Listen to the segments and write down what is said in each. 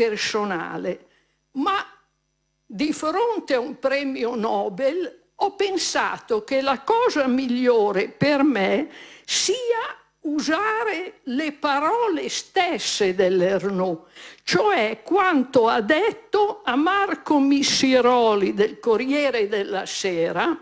personale, ma di fronte a un premio Nobel ho pensato che la cosa migliore per me sia usare le parole stesse dell'Ernaud, cioè quanto ha detto a Marco Missiroli del Corriere della Sera,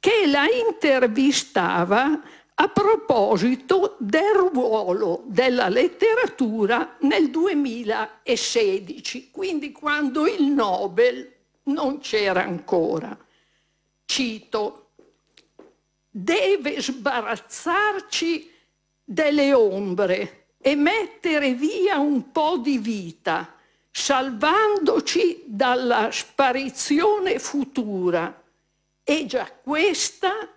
che la intervistava a proposito del ruolo della letteratura nel 2016, quindi quando il Nobel non c'era ancora. Cito, deve sbarazzarci delle ombre e mettere via un po' di vita, salvandoci dalla sparizione futura. E già questa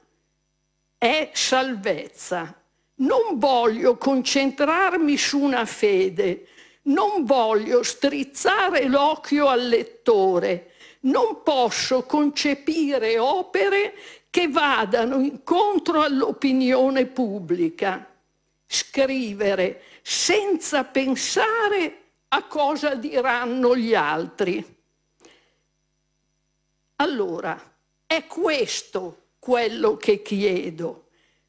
è salvezza. Non voglio concentrarmi su una fede, non voglio strizzare l'occhio al lettore, non posso concepire opere che vadano incontro all'opinione pubblica. Scrivere senza pensare a cosa diranno gli altri. Allora, è questo quello che chiedo,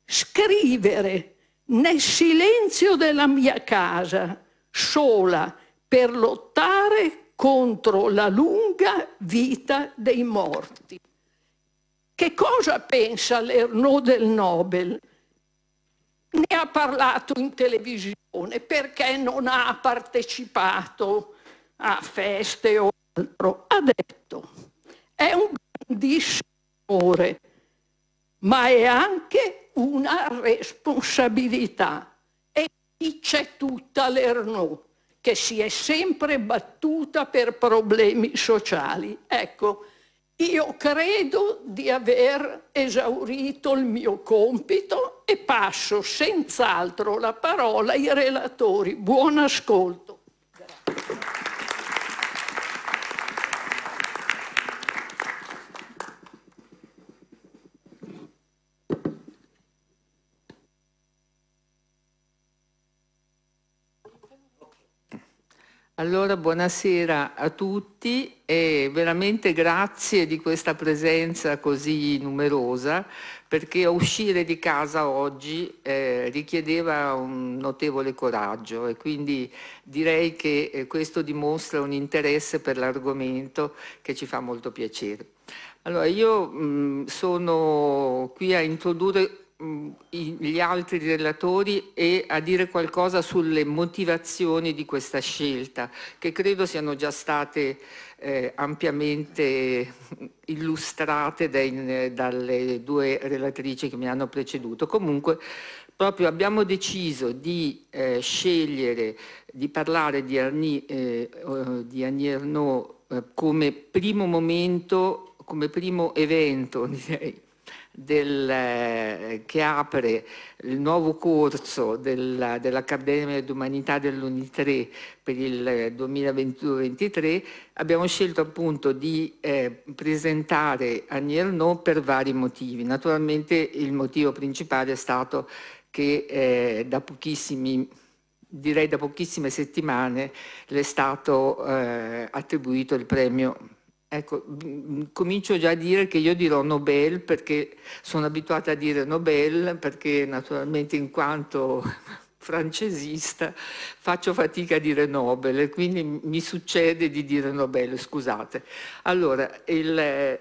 scrivere nel silenzio della mia casa, sola, per lottare contro la lunga vita dei morti. Che cosa pensa l'Ernaud del Nobel? Ne ha parlato in televisione, perché non ha partecipato a feste o altro. Ha detto, è un grandissimo amore ma è anche una responsabilità. E qui c'è tutta l'Ernò, che si è sempre battuta per problemi sociali. Ecco, io credo di aver esaurito il mio compito e passo senz'altro la parola ai relatori. Buon ascolto. Grazie. Allora buonasera a tutti e veramente grazie di questa presenza così numerosa perché uscire di casa oggi eh, richiedeva un notevole coraggio e quindi direi che eh, questo dimostra un interesse per l'argomento che ci fa molto piacere. Allora io mh, mm, sono qui a introdurre gli altri relatori e a dire qualcosa sulle motivazioni di questa scelta, che credo siano già state eh, ampiamente illustrate dai, dalle due relatrici che mi hanno preceduto. Comunque proprio abbiamo deciso di eh, scegliere di parlare di Arnie, eh, eh, di Arnie Arnaud eh, come primo momento, come primo evento direi, del, eh, che apre il nuovo corso del, dell'Accademia d'Umanità dell'Uni3 per il 2022-2023, eh, abbiamo scelto appunto di eh, presentare Anier No per vari motivi. Naturalmente il motivo principale è stato che eh, da pochissimi direi da pochissime settimane le è stato eh, attribuito il premio Ecco, comincio già a dire che io dirò Nobel perché sono abituata a dire Nobel perché naturalmente in quanto francesista faccio fatica a dire Nobel e quindi mi succede di dire Nobel, scusate. Allora, il,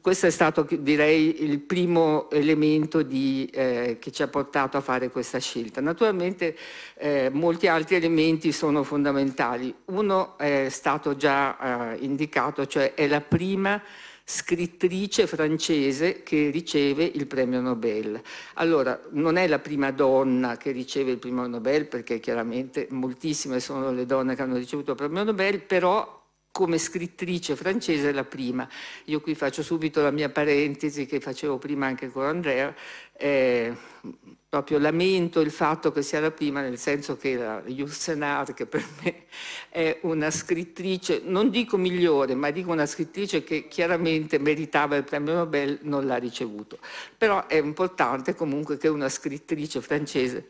questo è stato direi il primo elemento di, eh, che ci ha portato a fare questa scelta. Naturalmente eh, molti altri elementi sono fondamentali. Uno è stato già eh, indicato, cioè è la prima scrittrice francese che riceve il premio Nobel. Allora, non è la prima donna che riceve il premio Nobel, perché chiaramente moltissime sono le donne che hanno ricevuto il premio Nobel, però come scrittrice francese la prima. Io qui faccio subito la mia parentesi che facevo prima anche con Andrea, eh, proprio lamento il fatto che sia la prima nel senso che la Yursenar, che per me è una scrittrice, non dico migliore, ma dico una scrittrice che chiaramente meritava il premio Nobel, non l'ha ricevuto. Però è importante comunque che una scrittrice francese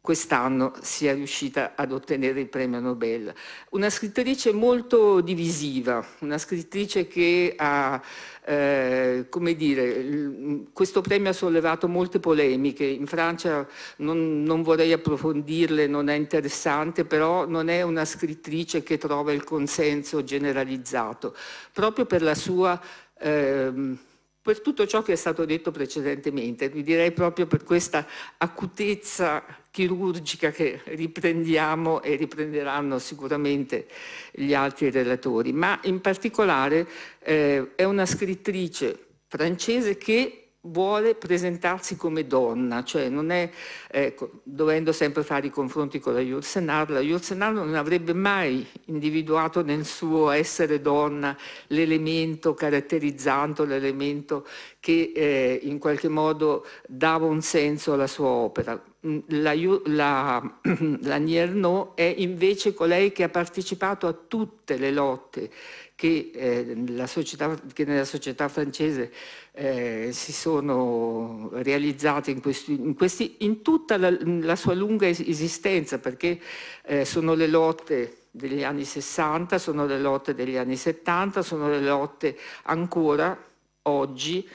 quest'anno sia riuscita ad ottenere il premio Nobel. Una scrittrice molto divisiva, una scrittrice che ha, eh, come dire, questo premio ha sollevato molte polemiche, in Francia non, non, vorrei approfondirle, non è interessante, però non è una scrittrice che trova il consenso generalizzato, proprio per la sua... Eh, per tutto ciò che è stato detto precedentemente, vi direi proprio per questa acutezza chirurgica che riprendiamo e riprenderanno sicuramente gli altri relatori, ma in particolare eh, è una scrittrice francese che vuole presentarsi come donna, cioè non è, ecco, dovendo sempre fare i confronti con la Jursenar, la Jursenar non avrebbe mai individuato nel suo essere donna l'elemento caratterizzante, l'elemento che eh, in qualche modo dava un senso alla sua opera. Mm, la, la, la Nierno è invece colei che ha partecipato a tutte le lotte che, eh, società, che nella società francese eh, si sono realizzate in, questi, in, questi, in tutta la, la, sua lunga esistenza, perché eh, sono le lotte degli anni 60, sono le lotte degli anni 70, sono le lotte ancora oggi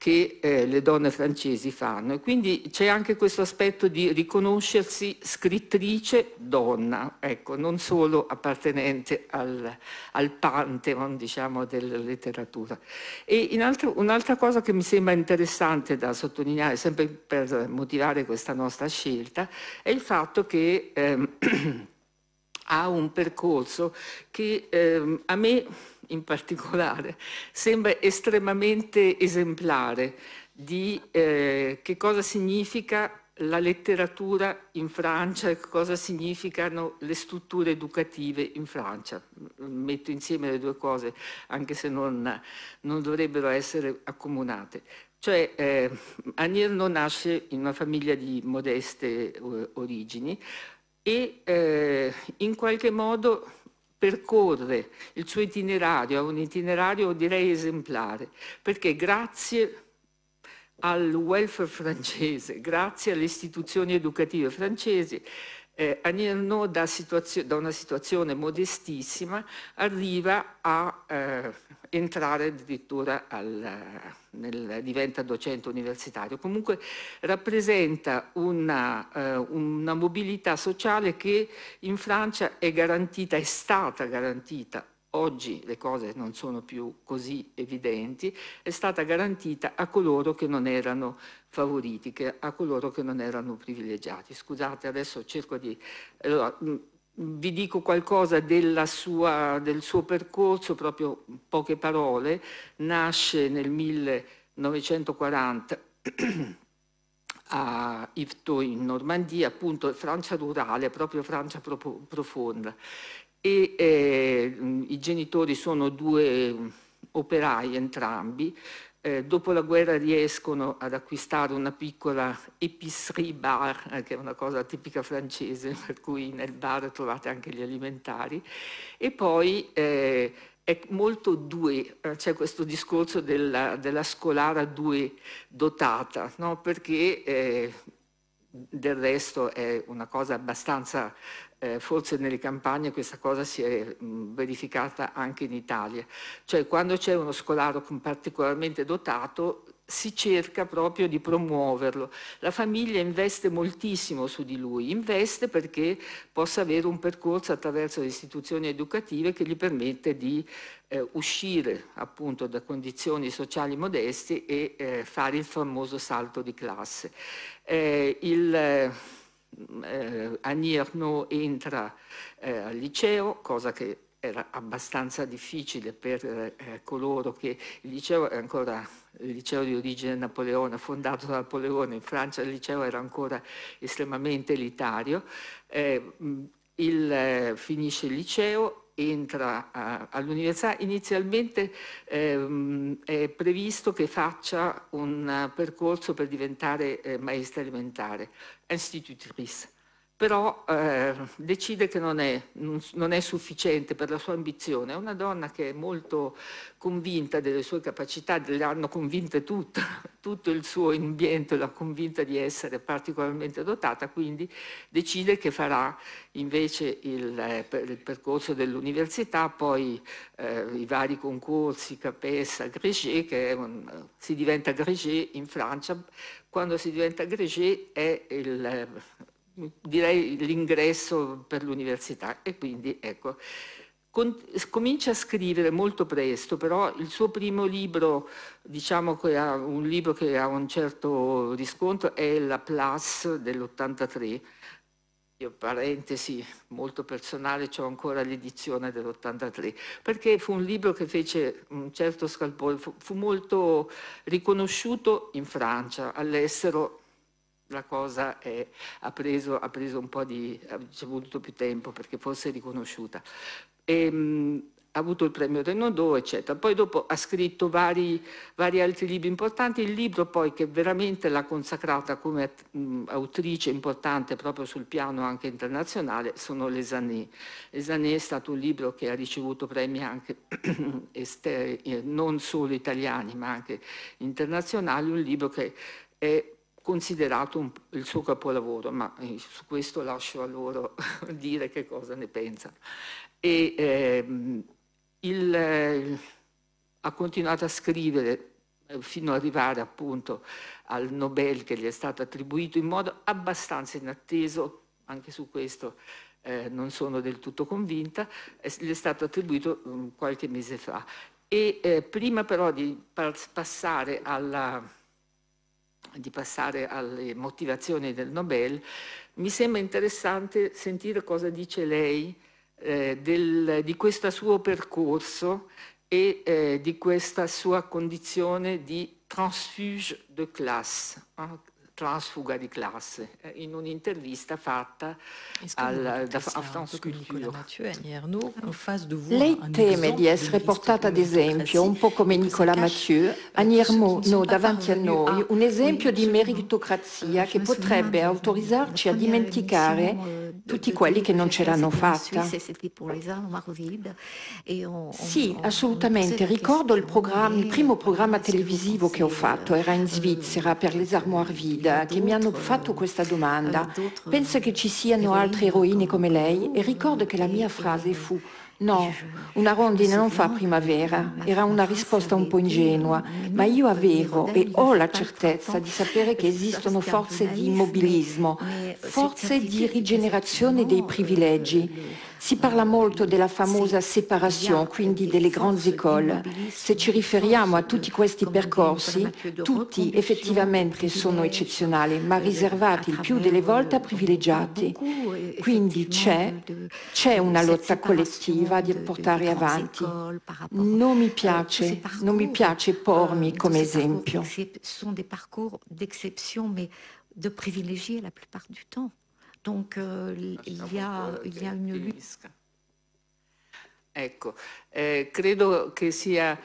che eh, le donne francesi fanno. E quindi c'è anche questo aspetto di riconoscersi scrittrice donna, ecco, non solo appartenente al, al pantheon diciamo, della letteratura. E un'altra cosa che mi sembra interessante da sottolineare, sempre per motivare questa nostra scelta, è il fatto che ehm, ha un percorso che ehm, a me in particolare, sembra estremamente esemplare di eh, che cosa significa la letteratura in Francia e cosa significano le strutture educative in Francia. Metto insieme le due cose, anche se non, non dovrebbero essere accomunate. Cioè, eh, Anirno nasce in una famiglia di modeste eh, origini e eh, in qualche modo percorre il suo itinerario, è un itinerario direi esemplare, perché grazie al welfare francese, grazie alle istituzioni educative francesi, eh, Agnello da, da, una situazione modestissima arriva a eh, entrare addirittura al, nel, diventa docente universitario. Comunque rappresenta una, eh, una mobilità sociale che in Francia è garantita, è stata garantita oggi le cose non sono più così evidenti, è stata garantita a coloro che non erano favoriti, che, a coloro che non erano privilegiati. Scusate, adesso cerco di... Allora, mm, vi dico qualcosa sua, del suo percorso, proprio poche parole. Nasce nel 1940 a Yvetot in Normandia, appunto Francia rurale, proprio Francia profonda e eh, i genitori sono due eh, operai entrambi. Eh, dopo la guerra riescono ad acquistare una piccola épicerie bar, eh, che è una cosa tipica francese, per cui nel bar trovate anche gli alimentari, e poi eh, è molto due, eh, c'è questo discorso della, della scolara due dotata, no? perché del resto è una cosa abbastanza, eh, forse nelle campagne questa cosa si è mh, mm, verificata anche in Italia, cioè quando c'è uno scolaro particolarmente dotato si cerca proprio di promuoverlo. La famiglia investe moltissimo su di lui, investe perché possa avere un percorso attraverso le istituzioni educative che gli permette di eh, uscire appunto da condizioni sociali modeste e eh, fare il famoso salto di classe. Eh, il, eh, eh, Annie Arnaud entra eh, al liceo, cosa che era abbastanza difficile per eh, eh coloro che il liceo era ancora il liceo di origine napoleona, fondato da Napoleone in Francia, il liceo era ancora estremamente elitario. Eh, il, eh, finisce il liceo, entra eh, all'università, inizialmente ehm, è previsto che faccia un uh, percorso per diventare eh, maestra elementare, institutrice però eh, decide che non è, non è, sufficiente per la sua ambizione. È una donna che è molto convinta delle sue capacità, le hanno convinte tutto, tutto il suo ambiente l'ha convinta di essere particolarmente dotata, quindi decide che farà invece il, eh, il percorso dell'università, poi eh, i vari concorsi, Capessa, Gréget, che un, si diventa Gréget in Francia, quando si diventa Gréget è il eh, direi l'ingresso per l'università e quindi ecco comincia a scrivere molto presto, però il suo primo libro, diciamo che ha un libro che ha un certo riscontro, è La Plus dell'83. Io parentesi molto personale, ho ancora l'edizione dell'83, perché fu un libro che fece un certo scalpore, fu, fu molto riconosciuto in Francia, all'estero la cosa è, ha, preso, ha preso un po' di, ci è voluto più tempo perché fosse riconosciuta. E, ehm, mh, ha avuto il premio Renaudot, eccetera. Poi dopo ha scritto vari, vari altri libri importanti, il libro poi che veramente l'ha consacrata come autrice importante proprio sul piano anche internazionale sono Les Années. Les Années è stato un libro che ha ricevuto premi anche esteri, eh, non solo italiani ma anche internazionali, un libro che è considerato un, il suo capolavoro, ma eh, su questo lascio a loro dire che cosa ne pensano. E, eh, il, eh, ha continuato a scrivere eh, fino ad arrivare appunto al Nobel che gli è stato attribuito in modo abbastanza inatteso, anche su questo eh, non sono del tutto convinta, eh, gli è stato attribuito um, qualche mese fa. E prima però di passare alla di passare alle motivazioni del Nobel, mi sembra interessante sentire cosa dice lei eh, del, di questo suo percorso e eh, di questa sua condizione di transfuge de classe, eh, transfuga di classe, eh, in un'intervista fatta al, da, a France Culture. Lei teme di essere portata ad esempio, un po' come Nicolas Mathieu, a Niermo, davanti a noi, ah, un esempio di meritocrazia ah, che potrebbe autorizzarci a dimenticare euh, tutti quelli che non ce l'hanno fatta. Sì, assolutamente. Ricordo il, il primo programma euh, televisivo che ho fatto, euh, era in Svizzera per les armoire vide collega che mi hanno fatto questa domanda pensa che ci siano altre eroine come lei e ricordo che la mia frase fu No, una rondine non fa primavera, era una risposta un po' ingenua, ma io avevo e ho la certezza di sapere che esistono forze di immobilismo, eh, forze di rigenerazione dei privilegi. Si parla molto della famosa separazione, quindi delle grandi scuole. Se ci riferiamo a tutti questi percorsi, tutti effettivamente sono eccezionali, ma riservati il più delle volte a privilegiati. Quindi c'è, una lotta collettiva di portare avanti. Non mi piace, non mi piace pormi eh, come esempio. Eh, sono dei percorsi d'eccezione, ma di privilegiare la plupart du temps. Donc euh, ah, il, y a, il y a une lutte. Ecco, eh, credo che sia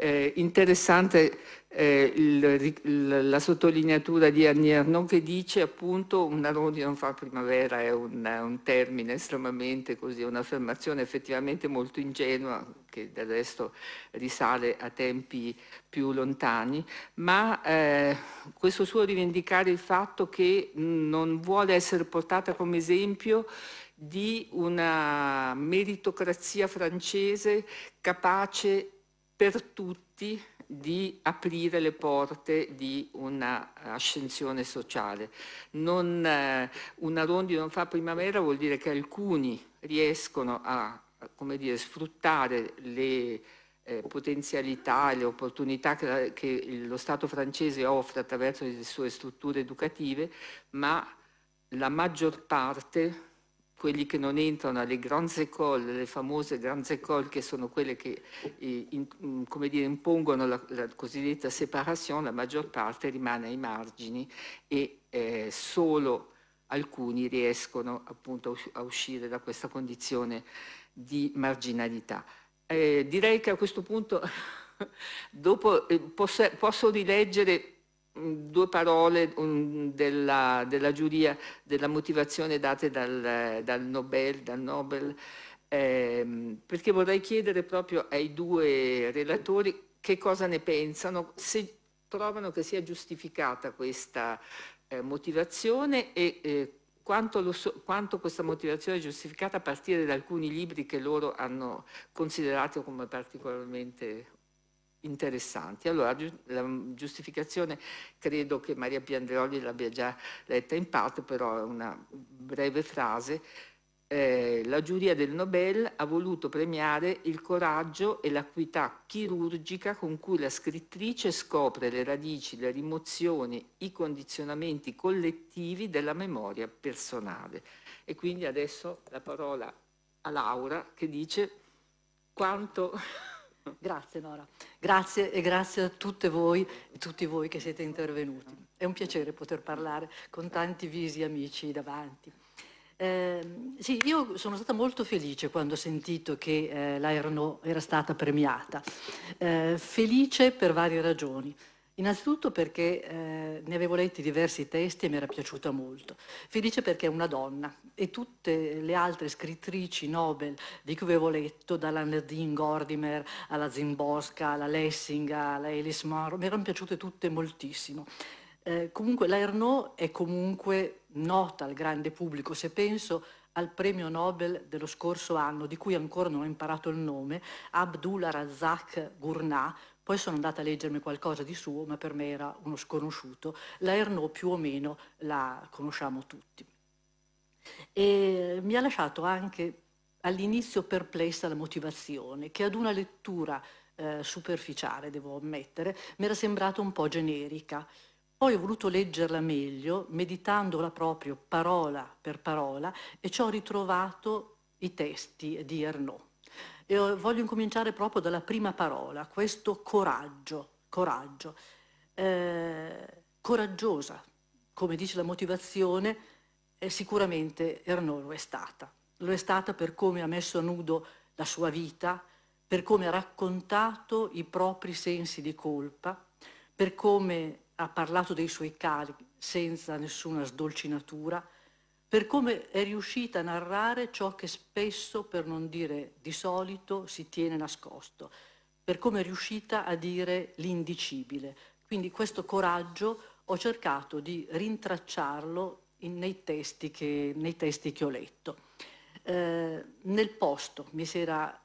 eh, interessante eh, il, il, la sottolineatura di Annie Arnaud che dice appunto una rodi non fa primavera è un, un termine estremamente così, un'affermazione effettivamente molto ingenua che del resto risale a tempi più lontani, ma eh, questo suo rivendicare il fatto che non vuole essere portata come esempio di una meritocrazia francese capace per tutti di aprire le porte di un'ascensione sociale. Non, eh, una Rondi non fa primavera vuol dire che alcuni riescono a dire, sfruttare le eh, potenzialità, le opportunità che, che lo Stato francese offre attraverso le sue strutture educative, ma la maggior parte quelli che non entrano alle grandi écoles, le famose grandi écoles che sono quelle che eh, in, mm, dire, impongono la, la, cosiddetta separazione, la maggior parte rimane ai margini e eh, solo alcuni riescono appunto a uscire da questa condizione di marginalità. Eh, direi che a questo punto dopo eh, posso, posso rileggere due parole della, della, giuria, della motivazione date dal, dal Nobel, dal Nobel eh, perché vorrei chiedere proprio ai due relatori che cosa ne pensano, se trovano che sia giustificata questa eh, motivazione e eh, quanto, so, quanto, questa motivazione è giustificata a partire da alcuni libri che loro hanno considerato come particolarmente interessanti. Allora, la giustificazione credo che Maria Piandroli l'abbia già letta in parte, però è una breve frase. Eh, la giuria del Nobel ha voluto premiare il coraggio e l'acuità chirurgica con cui la scrittrice scopre le radici, le rimozioni, i condizionamenti collettivi della memoria personale. E quindi adesso la parola a Laura che dice quanto Grazie Nora, grazie e grazie a tutte voi e tutti voi che siete intervenuti. È un piacere poter parlare con tanti visi amici davanti. Eh, sì, io sono stata molto felice quando ho sentito che eh, la Erno era stata premiata, eh, felice per varie ragioni. Innanzitutto perché eh, ne avevo letti diversi testi e mi era piaciuta molto. Felice perché è una donna e tutte le altre scrittrici Nobel di cui avevo letto, dalla Nerdine Gordimer alla Zimbosca, alla Lessing, alla Alice Morrow, mi erano piaciute tutte moltissimo. Eh, comunque la Ernaud è comunque nota al grande pubblico, se penso al premio Nobel dello scorso anno, di cui ancora non ho imparato il nome, Abdullah Razak Gurnah, poi sono andata a leggermi qualcosa di suo, ma per me era uno sconosciuto. La Ernaud più o meno la conosciamo tutti. E mi ha lasciato anche all'inizio perplessa la motivazione, che ad una lettura eh, superficiale, devo ammettere, mi era sembrata un po' generica. Poi ho voluto leggerla meglio, meditandola proprio parola per parola, e ci ho ritrovato i testi di Ernaud. E eh, voglio incominciare proprio dalla prima parola, questo coraggio, coraggio. Eh, coraggiosa, come dice la motivazione, eh, sicuramente Ernaux lo è stata. Lo è stata per come ha messo a nudo la sua vita, per come ha raccontato i propri sensi di colpa, per come ha parlato dei suoi cari senza nessuna sdolcinatura, per come è riuscita a narrare ciò che spesso, per non dire di solito, si tiene nascosto, per come è riuscita a dire l'indicibile. Quindi questo coraggio ho cercato di rintracciarlo in, nei, testi che, nei, testi che, ho letto. Eh, nel posto mi si era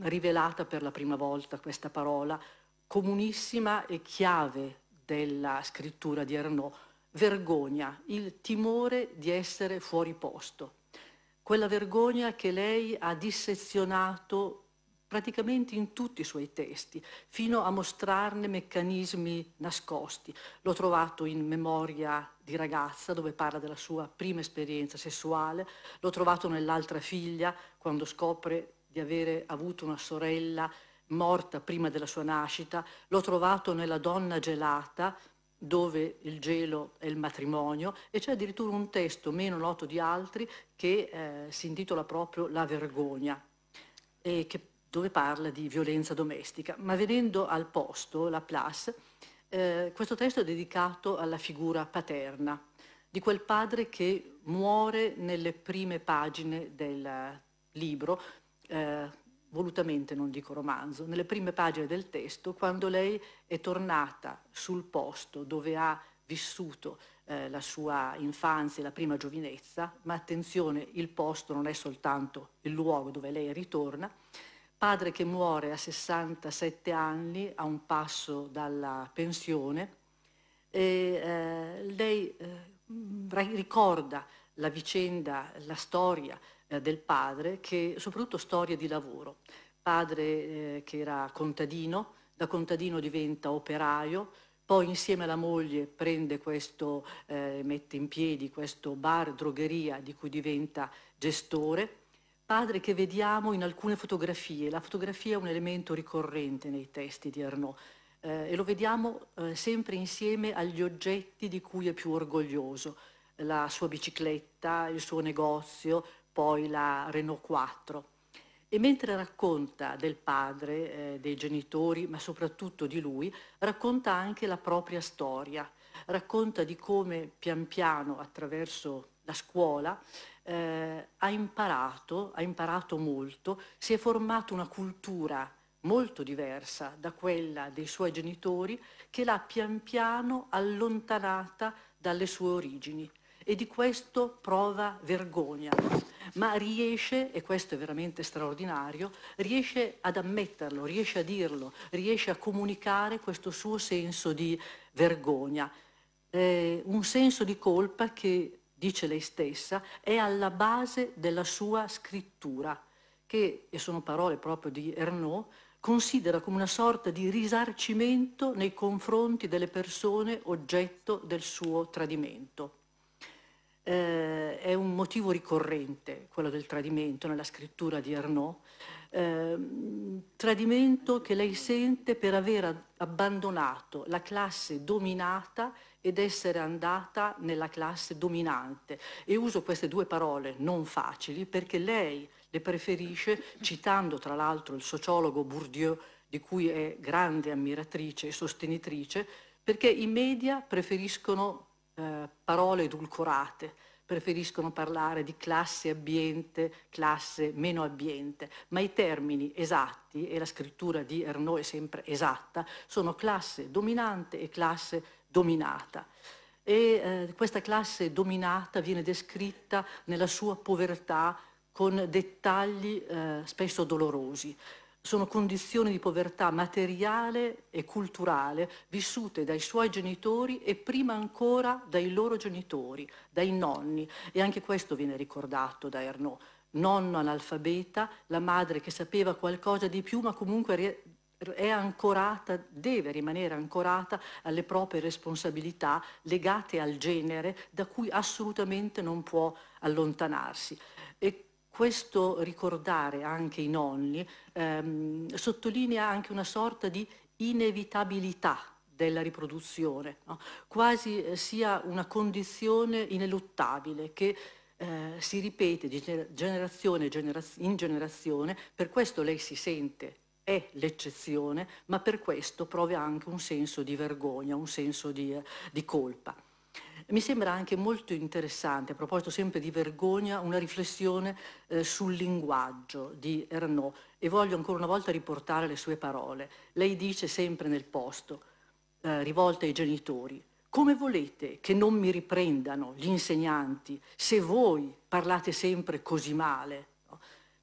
rivelata per la prima volta questa parola comunissima e chiave della scrittura di Arnaud, vergogna, il timore di essere fuori posto, quella vergogna che lei ha dissezionato praticamente in tutti i suoi testi, fino a mostrarne meccanismi nascosti. L'ho trovato in Memoria di ragazza, dove parla della sua prima esperienza sessuale, l'ho trovato nell'altra figlia, quando scopre di avere avuto una sorella morta prima della sua nascita, l'ho trovato nella donna gelata, dove il gelo è il matrimonio e c'è addirittura un testo meno noto di altri che eh, si intitola proprio La vergogna e che, dove parla di violenza domestica. Ma venendo al posto, la Place, eh, questo testo è dedicato alla figura paterna di quel padre che muore nelle prime pagine del libro eh, volutamente non dico romanzo, nelle prime pagine del testo, quando lei è tornata sul posto dove ha vissuto eh, la sua infanzia, e la prima giovinezza, ma attenzione, il posto non è soltanto il luogo dove lei ritorna, padre che muore a 67 anni, a un passo dalla pensione, e eh, lei eh, ricorda la vicenda, la storia eh, del padre, che soprattutto storie di lavoro. Padre eh, che era contadino, da contadino diventa operaio, poi insieme alla moglie prende questo, eh, mette in piedi questo bar drogheria di cui diventa gestore. Padre che vediamo in alcune fotografie, la fotografia è un elemento ricorrente nei testi di Arnaud eh, e lo vediamo eh, sempre insieme agli oggetti di cui è più orgoglioso, la sua bicicletta, il suo negozio, poi la Renault 4. E mentre racconta del padre, eh, dei genitori, ma soprattutto di lui, racconta anche la propria storia, racconta di come pian piano attraverso la scuola eh, ha, imparato, ha imparato molto, si è formata una cultura molto diversa da quella dei suoi genitori che l'ha pian piano allontanata dalle sue origini e di questo prova vergogna, ma riesce, e questo è veramente straordinario, riesce ad ammetterlo, riesce a dirlo, riesce a comunicare questo suo senso di vergogna, eh, un senso di colpa che, dice lei stessa, è alla base della sua scrittura, che, e sono parole proprio di Ernaud, considera come una sorta di risarcimento nei confronti delle persone oggetto del suo tradimento eh, è un motivo ricorrente, quello del tradimento nella scrittura di Arnaud, eh, tradimento che lei sente per aver abbandonato la classe dominata ed essere andata nella classe dominante. E uso queste due parole non facili perché lei le preferisce, citando tra l'altro il sociologo Bourdieu, di cui è grande ammiratrice e sostenitrice, perché i media preferiscono eh, parole edulcorate, preferiscono parlare di classe abbiente, classe meno abbiente, ma i termini esatti, e la scrittura di Ernaud è sempre esatta, sono classe dominante e classe dominata. E eh, questa classe dominata viene descritta nella sua povertà con dettagli eh, spesso dolorosi sono condizioni di povertà materiale e culturale vissute dai suoi genitori e prima ancora dai loro genitori, dai nonni. E anche questo viene ricordato da Ernaud. Nonno analfabeta, la madre che sapeva qualcosa di più ma comunque è ancorata, deve rimanere ancorata alle proprie responsabilità legate al genere da cui assolutamente non può allontanarsi. E questo ricordare anche i nonni ehm, sottolinea anche una sorta di inevitabilità della riproduzione, no? quasi eh, sia una condizione ineluttabile che eh, si ripete di generazione in generazione, per questo lei si sente è l'eccezione, ma per questo prova anche un senso di vergogna, un senso di, eh, di colpa. Mi sembra anche molto interessante, a proposito sempre di vergogna, una riflessione eh, sul linguaggio di Ernaud e voglio ancora una volta riportare le sue parole. Lei dice sempre nel posto, eh, rivolta ai genitori, come volete che non mi riprendano gli insegnanti se voi parlate sempre così male?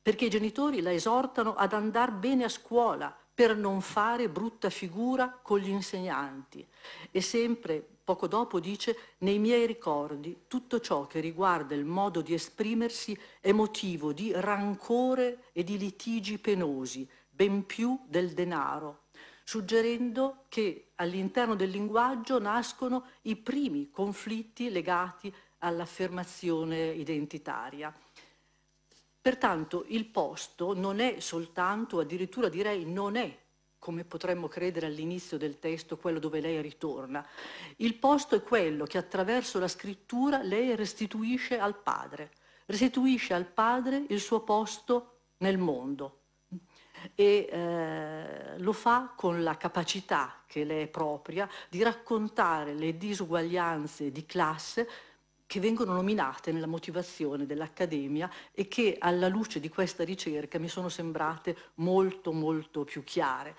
Perché i genitori la esortano ad andare bene a scuola per non fare brutta figura con gli insegnanti. E sempre Poco dopo dice, nei miei ricordi tutto ciò che riguarda il modo di esprimersi è motivo di rancore e di litigi penosi, ben più del denaro, suggerendo che all'interno del linguaggio nascono i primi conflitti legati all'affermazione identitaria. Pertanto il posto non è soltanto, addirittura direi non è come potremmo credere all'inizio del testo, quello dove lei ritorna. Il posto è quello che attraverso la scrittura lei restituisce al padre, restituisce al padre il suo posto nel mondo e eh, lo fa con la capacità che le è propria di raccontare le disuguaglianze di classe che vengono nominate nella motivazione dell'Accademia e che alla luce di questa ricerca mi sono sembrate molto molto più chiare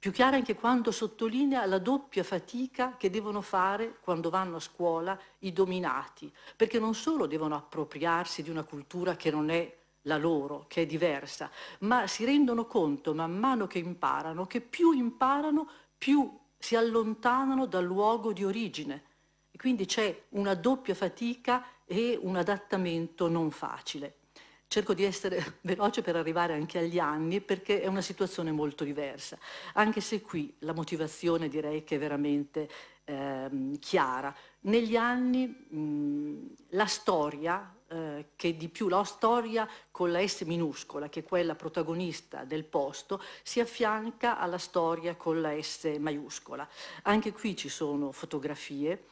più chiara anche quando sottolinea la doppia fatica che devono fare quando vanno a scuola i dominati, perché non solo devono appropriarsi di una cultura che non è la loro, che è diversa, ma si rendono conto man mano che imparano, che più imparano, più si allontanano dal luogo di origine. E quindi c'è una doppia fatica e un adattamento non facile cerco di essere veloce per arrivare anche agli anni perché è una situazione molto diversa, anche se qui la motivazione direi che è veramente ehm, chiara. Negli anni mh, mhmm, la storia eh, che di più la storia con la S minuscola, che è quella protagonista del posto, si affianca alla storia con la S maiuscola. Anche qui ci sono fotografie,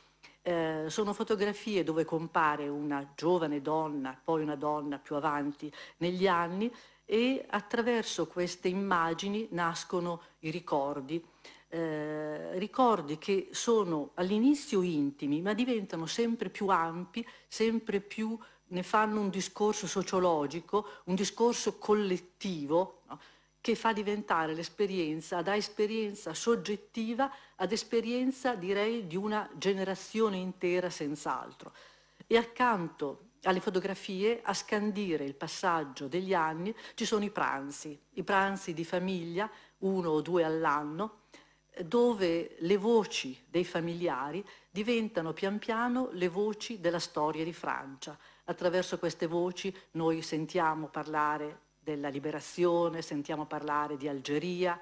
eh, sono fotografie dove compare una giovane donna, poi una donna più avanti negli anni e attraverso queste immagini nascono i ricordi, eh, ricordi che sono all'inizio intimi ma diventano sempre più ampi, sempre più ne fanno un discorso sociologico, un discorso collettivo. No? che fa diventare l'esperienza da esperienza soggettiva ad esperienza, direi, di una generazione intera senz'altro. E accanto alle fotografie, a scandire il passaggio degli anni, ci sono i pranzi, i pranzi di famiglia, uno o due all'anno, dove le voci dei familiari diventano pian piano le voci della storia di Francia. Attraverso queste voci noi sentiamo parlare della liberazione, sentiamo parlare di Algeria,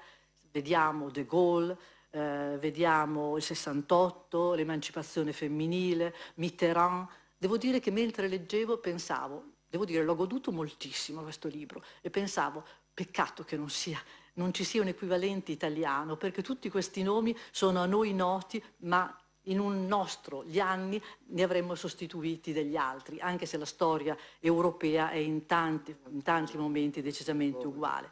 vediamo De Gaulle, eh, vediamo il 68, l'emancipazione femminile, Mitterrand. Devo dire che mentre leggevo pensavo, devo dire l'ho goduto moltissimo questo libro e pensavo peccato che non sia non ci sia un equivalente italiano, perché tutti questi nomi sono a noi noti, ma in un nostro, gli anni ne avremmo sostituiti degli altri, anche se la storia europea è in tanti, in tanti momenti decisamente uguale.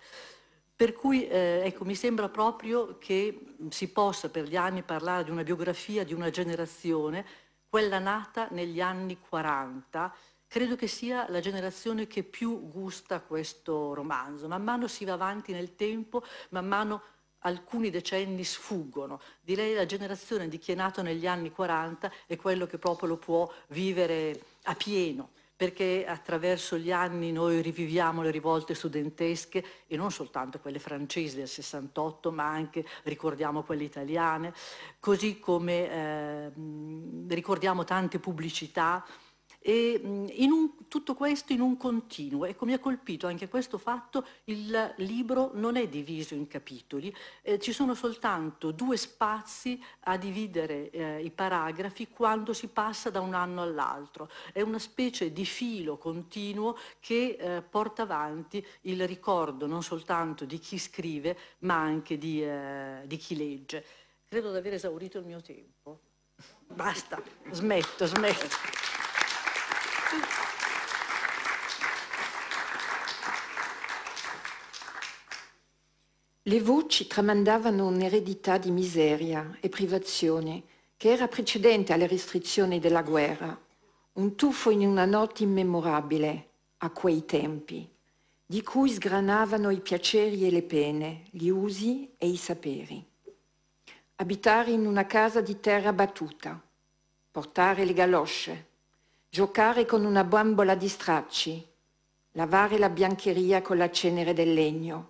Per cui eh, ecco, mi sembra proprio che si possa per gli anni parlare di una biografia di una generazione, quella nata negli anni 40, credo che sia la generazione che più gusta questo romanzo. Man mano si va avanti nel tempo, man mano alcuni decenni sfuggono. Di lei la generazione di chi è nato negli anni 40 è quello che proprio lo può vivere a pieno perché attraverso gli anni noi riviviamo le rivolte studentesche e non soltanto quelle francesi del 68, ma anche ricordiamo quelle italiane, così come eh, ricordiamo tante pubblicità e un, tutto questo in un continuo. Ecco, mi ha colpito anche questo fatto, il libro non è diviso in capitoli, eh, ci sono soltanto due spazi a dividere eh, i paragrafi quando si passa da un anno all'altro. È una specie di filo continuo che eh, porta avanti il ricordo non soltanto di chi scrive, ma anche di, eh, di chi legge. Credo di aver esaurito il mio tempo. Basta, smetto, smetto. Le voci tramandavano un'eredità di miseria e privazione che era precedente alle restrizioni della guerra, un tuffo in una notte immemorabile a quei tempi, di cui sgranavano i piaceri e le pene, gli usi e i saperi. Abitare in una casa di terra battuta, portare le galosce, giocare con una bambola di stracci, lavare la biancheria con la cenere del legno,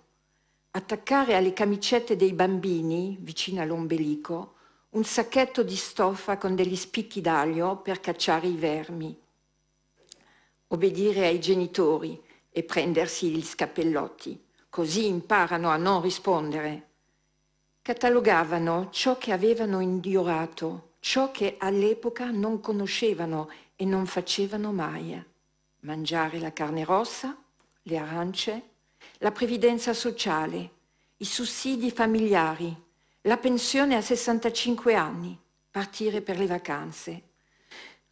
attaccare alle camicette dei bambini, vicino all'ombelico, un sacchetto di stoffa con degli spicchi d'aglio per cacciare i vermi, obbedire ai genitori e prendersi gli scappellotti, così imparano a non rispondere. Catalogavano ciò che avevano indiorato, ciò che all'epoca non conoscevano e non facevano mai eh. mangiare la carne rossa, le arance, la previdenza sociale, i sussidi familiari, la pensione a 65 anni, partire per le vacanze.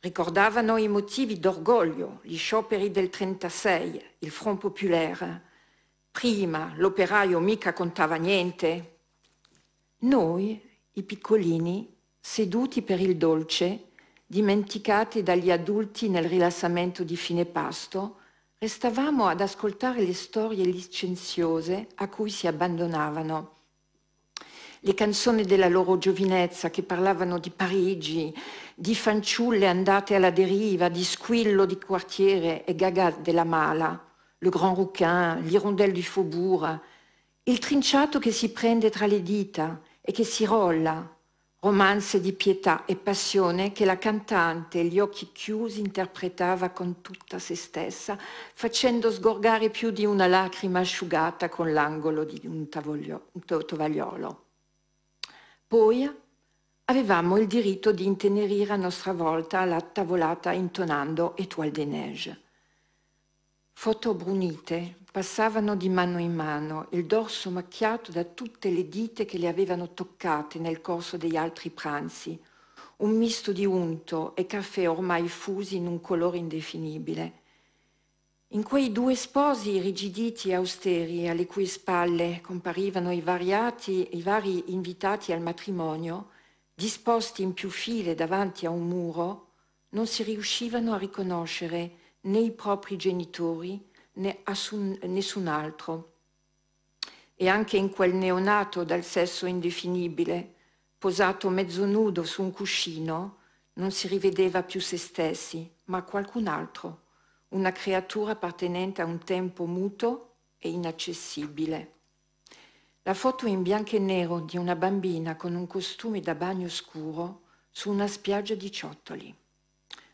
Ricordavano i motivi d'orgoglio, gli scioperi del 36, il Front Populaire. Prima l'operaio mica contava niente. Noi, i piccolini, seduti per il dolce, dimenticati dagli adulti nel rilassamento di fine pasto, restavamo ad ascoltare le storie licenziose a cui si abbandonavano. Le canzoni della loro giovinezza che parlavano di Parigi, di fanciulle andate alla deriva, di squillo di quartiere e gaga della mala, le Grand Rouquin, l'Hirondelle du Faubourg, il trinciato che si prende tra le dita e che si rolla, romanze di pietà e passione che la cantante, gli occhi chiusi, interpretava con tutta se stessa, facendo sgorgare più di una lacrima asciugata con l'angolo di un, un tovagliolo. Poi avevamo il diritto di intenerire a nostra volta la tavolata intonando Étoile des Neiges. Foto brunite passavano di mano in mano, il dorso macchiato da tutte le dite che le avevano toccate nel corso degli altri pranzi, un misto di unto e caffè ormai fusi in un colore indefinibile. In quei due sposi rigiditi e austeri, alle cui spalle comparivano i, variati, i vari invitati al matrimonio, disposti in più file davanti a un muro, non si riuscivano a riconoscere né i propri genitori né assun- nessun altro. E anche in quel neonato dal sesso indefinibile, posato mezzo nudo su un cuscino, non si rivedeva più se stessi, ma qualcun altro, una creatura appartenente a un tempo muto e inaccessibile. La foto in bianco e nero di una bambina con un costume da bagno scuro su una spiaggia di ciottoli.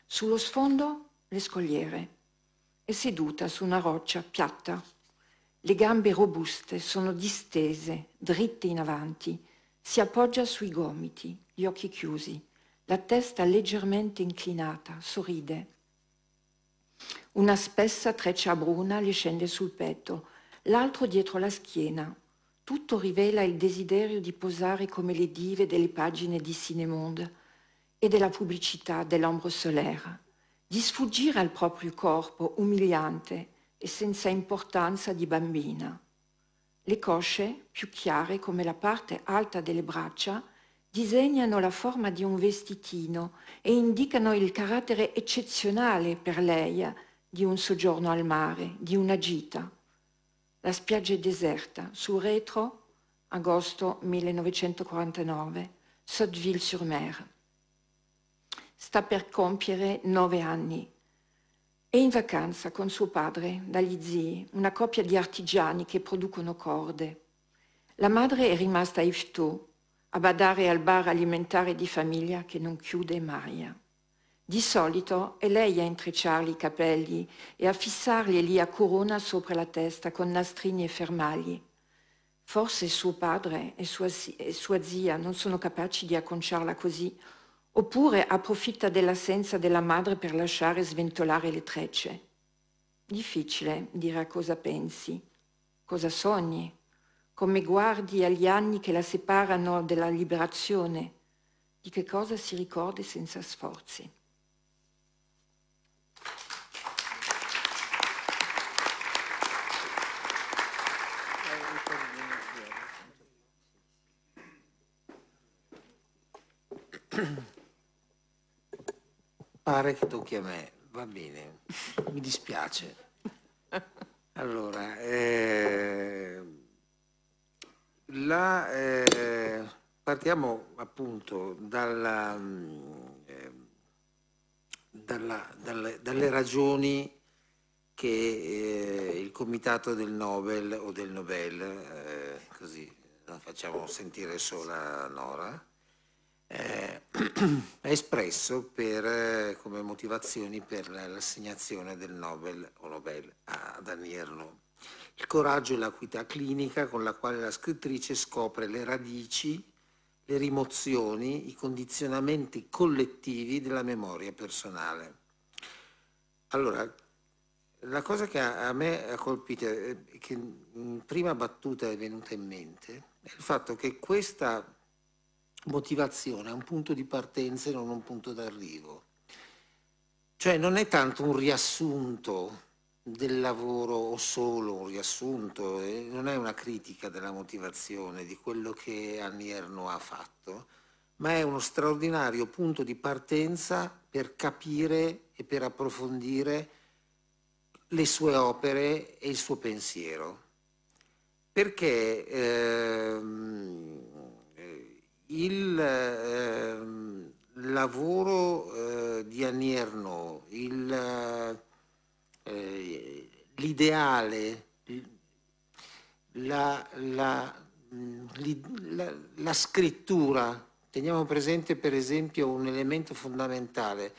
Sullo sfondo le scogliere. È seduta su una roccia piatta. Le gambe robuste sono distese, dritte in avanti. Si appoggia sui gomiti, gli occhi chiusi, la testa leggermente inclinata, sorride. Una spessa treccia bruna le scende sul petto, l'altro dietro la schiena. Tutto rivela il desiderio di posare come le dive delle pagine di Cinemonde e della pubblicità dell'ombro Solaire, di sfuggire al proprio corpo umiliante e senza importanza di bambina. Le cosce, più chiare come la parte alta delle braccia, disegnano la forma di un vestitino e indicano il carattere eccezionale per lei di un soggiorno al mare, di una gita. La spiaggia è deserta, sul retro, agosto 1949, Sotteville-sur-Mer sta per compiere nove anni. È in vacanza con suo padre, dagli zii, una coppia di artigiani che producono corde. La madre è rimasta a Iftou, a badare al bar alimentare di famiglia che non chiude mai. Di solito è lei a intrecciargli i capelli e a fissarglieli a corona sopra la testa con nastrini e fermagli. Forse suo padre e sua, e sua zia non sono capaci di acconciarla così oppure approfitta dell'assenza della madre per lasciare sventolare le trecce. Difficile dire a cosa pensi, cosa sogni, come guardi agli anni che la separano della liberazione, di che cosa si ricordi senza sforzi. Pare che tocchi a me, va bene, mi dispiace. Allora, eh, la, eh, partiamo appunto dalla, eh, dalla, dalle, dalle, ragioni che eh, il comitato del Nobel o del Nobel, eh, così la facciamo sentire sola Nora, eh, espresso per, eh, come motivazioni per l'assegnazione del Nobel o Nobel ad Annie Ernaux. Il coraggio e l'acuità clinica con la quale la scrittrice scopre le radici, le rimozioni, i condizionamenti collettivi della memoria personale. Allora, la cosa che a me ha colpito, eh, che in prima battuta è venuta in mente, è il fatto che questa motivazione, è un punto di partenza e non un punto d'arrivo. Cioè non è tanto un riassunto del lavoro o solo un riassunto, eh, non è una critica della motivazione di quello che Annie Erno ha fatto, ma è uno straordinario punto di partenza per capire e per approfondire le sue opere e il suo pensiero. Perché ehm, il eh, lavoro eh, di Anierno, eh, l'ideale, eh, la, la, mm, la, la, scrittura, teniamo presente per esempio un elemento fondamentale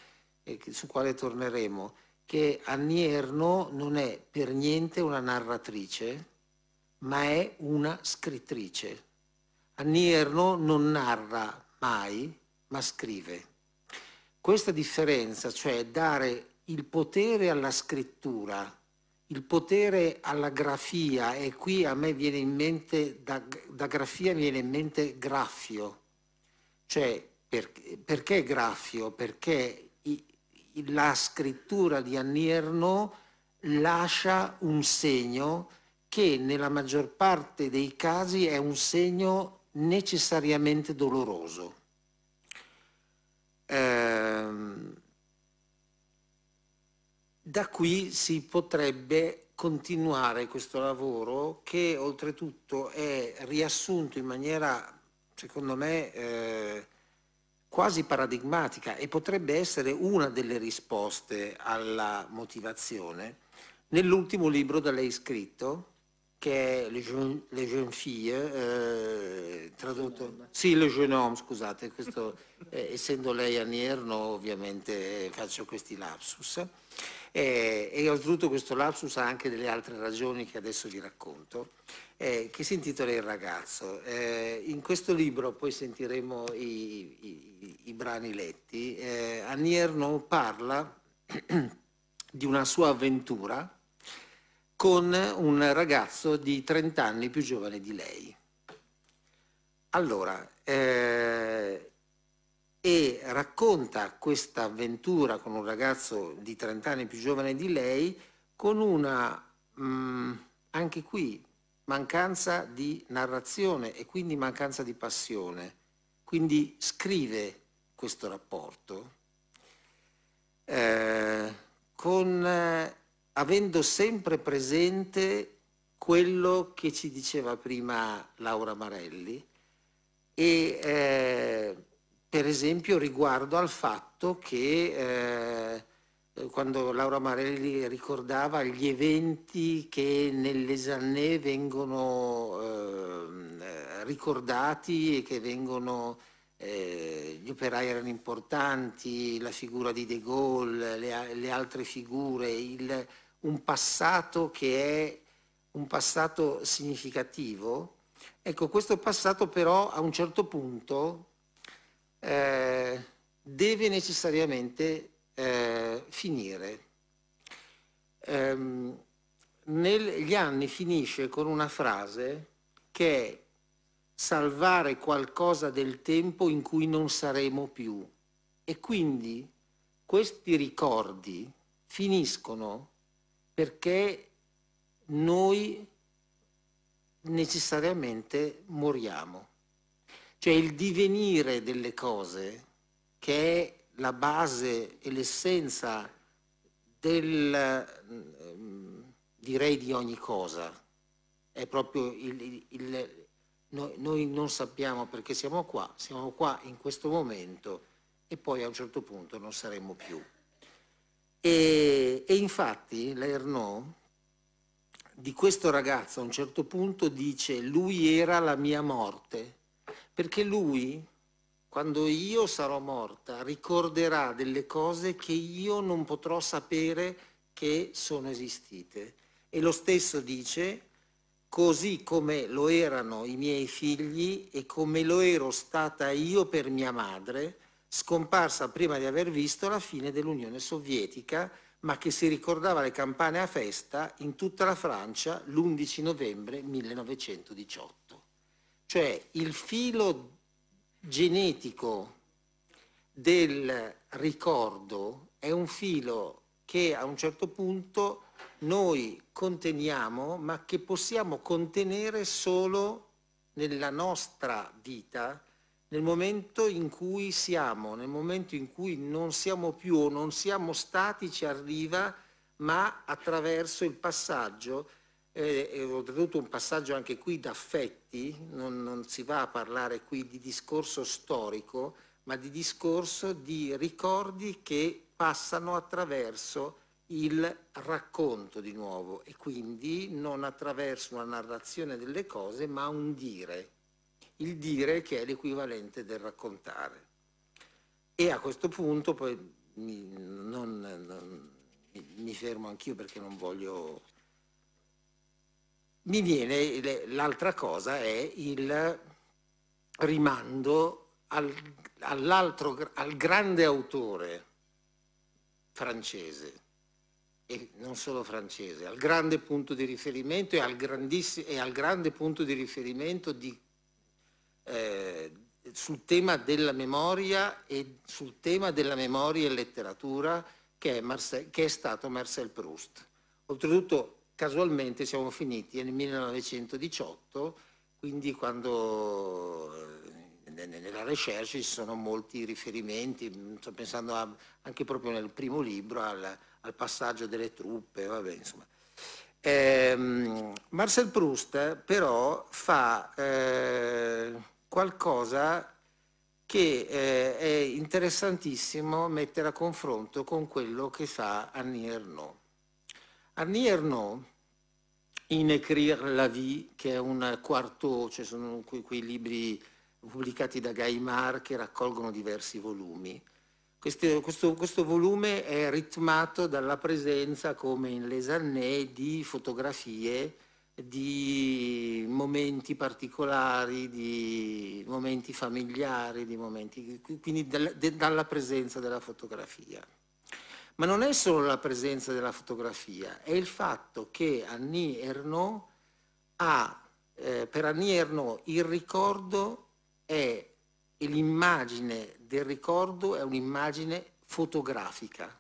eh, su quale torneremo, che Anierno non è per niente una narratrice, ma è una scrittrice Annie non narra mai, ma scrive. Questa differenza, cioè dare il potere alla scrittura, il potere alla grafia, e qui a me viene in mente, da, da grafia viene in mente graffio, cioè per, perché graffio? Perché i, la scrittura di Annie lascia un segno che nella maggior parte dei casi è un segno necessariamente doloroso. Ehm, da qui si potrebbe continuare questo lavoro che oltretutto è riassunto in maniera, secondo me, eh, quasi paradigmatica e potrebbe essere una delle risposte alla motivazione nell'ultimo libro da lei scritto, che è le jeune, le jeune fille, eh, tradotto... Sì, le jeune homme, scusate, questo, eh, essendo lei a Nierno ovviamente eh, faccio questi lapsus. Eh, e oltretutto questo lapsus ha anche delle altre ragioni che adesso vi racconto, eh, che si intitola Il ragazzo. Eh, in questo libro poi sentiremo i, i, i brani letti. Eh, Anierno parla di una sua avventura con un ragazzo di 30 anni più giovane di lei. Allora, eh, e racconta questa avventura con un ragazzo di 30 anni più giovane di lei con una, mh, mm, anche qui, mancanza di narrazione e quindi mancanza di passione. Quindi scrive questo rapporto eh, con eh, avendo sempre presente quello che ci diceva prima Laura Marelli e eh, per esempio riguardo al fatto che eh, quando Laura Marelli ricordava gli eventi che nelle Zanné vengono eh, ricordati e che vengono eh, gli operai erano importanti, la figura di De Gaulle, le, le altre figure, il, un passato che è un passato significativo. Ecco, questo passato però a un certo punto eh, deve necessariamente eh, finire. Ehm, negli anni finisce con una frase che è salvare qualcosa del tempo in cui non saremo più. E quindi questi ricordi finiscono perché noi necessariamente moriamo. Cioè il divenire delle cose, che è la base e l'essenza del, mm, direi, di ogni cosa, è proprio il, il noi, noi, non sappiamo perché siamo qua, siamo qua in questo momento e poi a un certo punto non saremo più. E, e infatti l'Ernò di questo ragazzo a un certo punto dice lui era la mia morte, perché lui quando io sarò morta ricorderà delle cose che io non potrò sapere che sono esistite. E lo stesso dice così come lo erano i miei figli e come lo ero stata io per mia madre, scomparsa prima di aver visto la fine dell'Unione Sovietica, ma che si ricordava le campane a festa in tutta la Francia l'11 novembre 1918. Cioè il filo genetico del ricordo è un filo che a un certo punto noi conteniamo ma che possiamo contenere solo nella nostra vita nel momento in cui siamo, nel momento in cui non siamo più o non siamo stati ci arriva ma attraverso il passaggio, eh, e eh, oltretutto un passaggio anche qui d'affetti, non, non si va a parlare qui di discorso storico, ma di discorso di ricordi che passano attraverso il racconto di nuovo e quindi non attraverso una narrazione delle cose ma un dire, il dire che è l'equivalente del raccontare. E a questo punto poi mi, non, non, mi fermo anch'io perché non voglio... Mi viene, l'altra cosa è il rimando al, al grande autore francese e non solo francese, al grande punto di riferimento e al, e al grande punto di riferimento di, eh, sul tema della memoria e sul tema della memoria e letteratura che è, Marse che è stato Marcel Proust. Oltretutto, casualmente siamo finiti nel 1918, quindi quando eh, nella recherche ci sono molti riferimenti, sto pensando a, anche proprio nel primo libro al al passaggio delle truppe, vabbè, insomma. Eh, Marcel Proust però fa eh, qualcosa che eh, è interessantissimo mettere a confronto con quello che fa Annie Ernaux. Annie Ernaux, in Écrire la vie, che è un quarto, cioè sono quei, quei libri pubblicati da Gaimard che raccolgono diversi volumi, questo, questo, questo, volume è ritmato dalla presenza, come in Les Années, di fotografie, di momenti particolari, di momenti familiari, di momenti, quindi de, de, dalla presenza della fotografia. Ma non è solo la presenza della fotografia, è il fatto che Annie Ernaux ha, eh, per Annie Ernaux il ricordo è l'immagine del ricordo è un'immagine fotografica.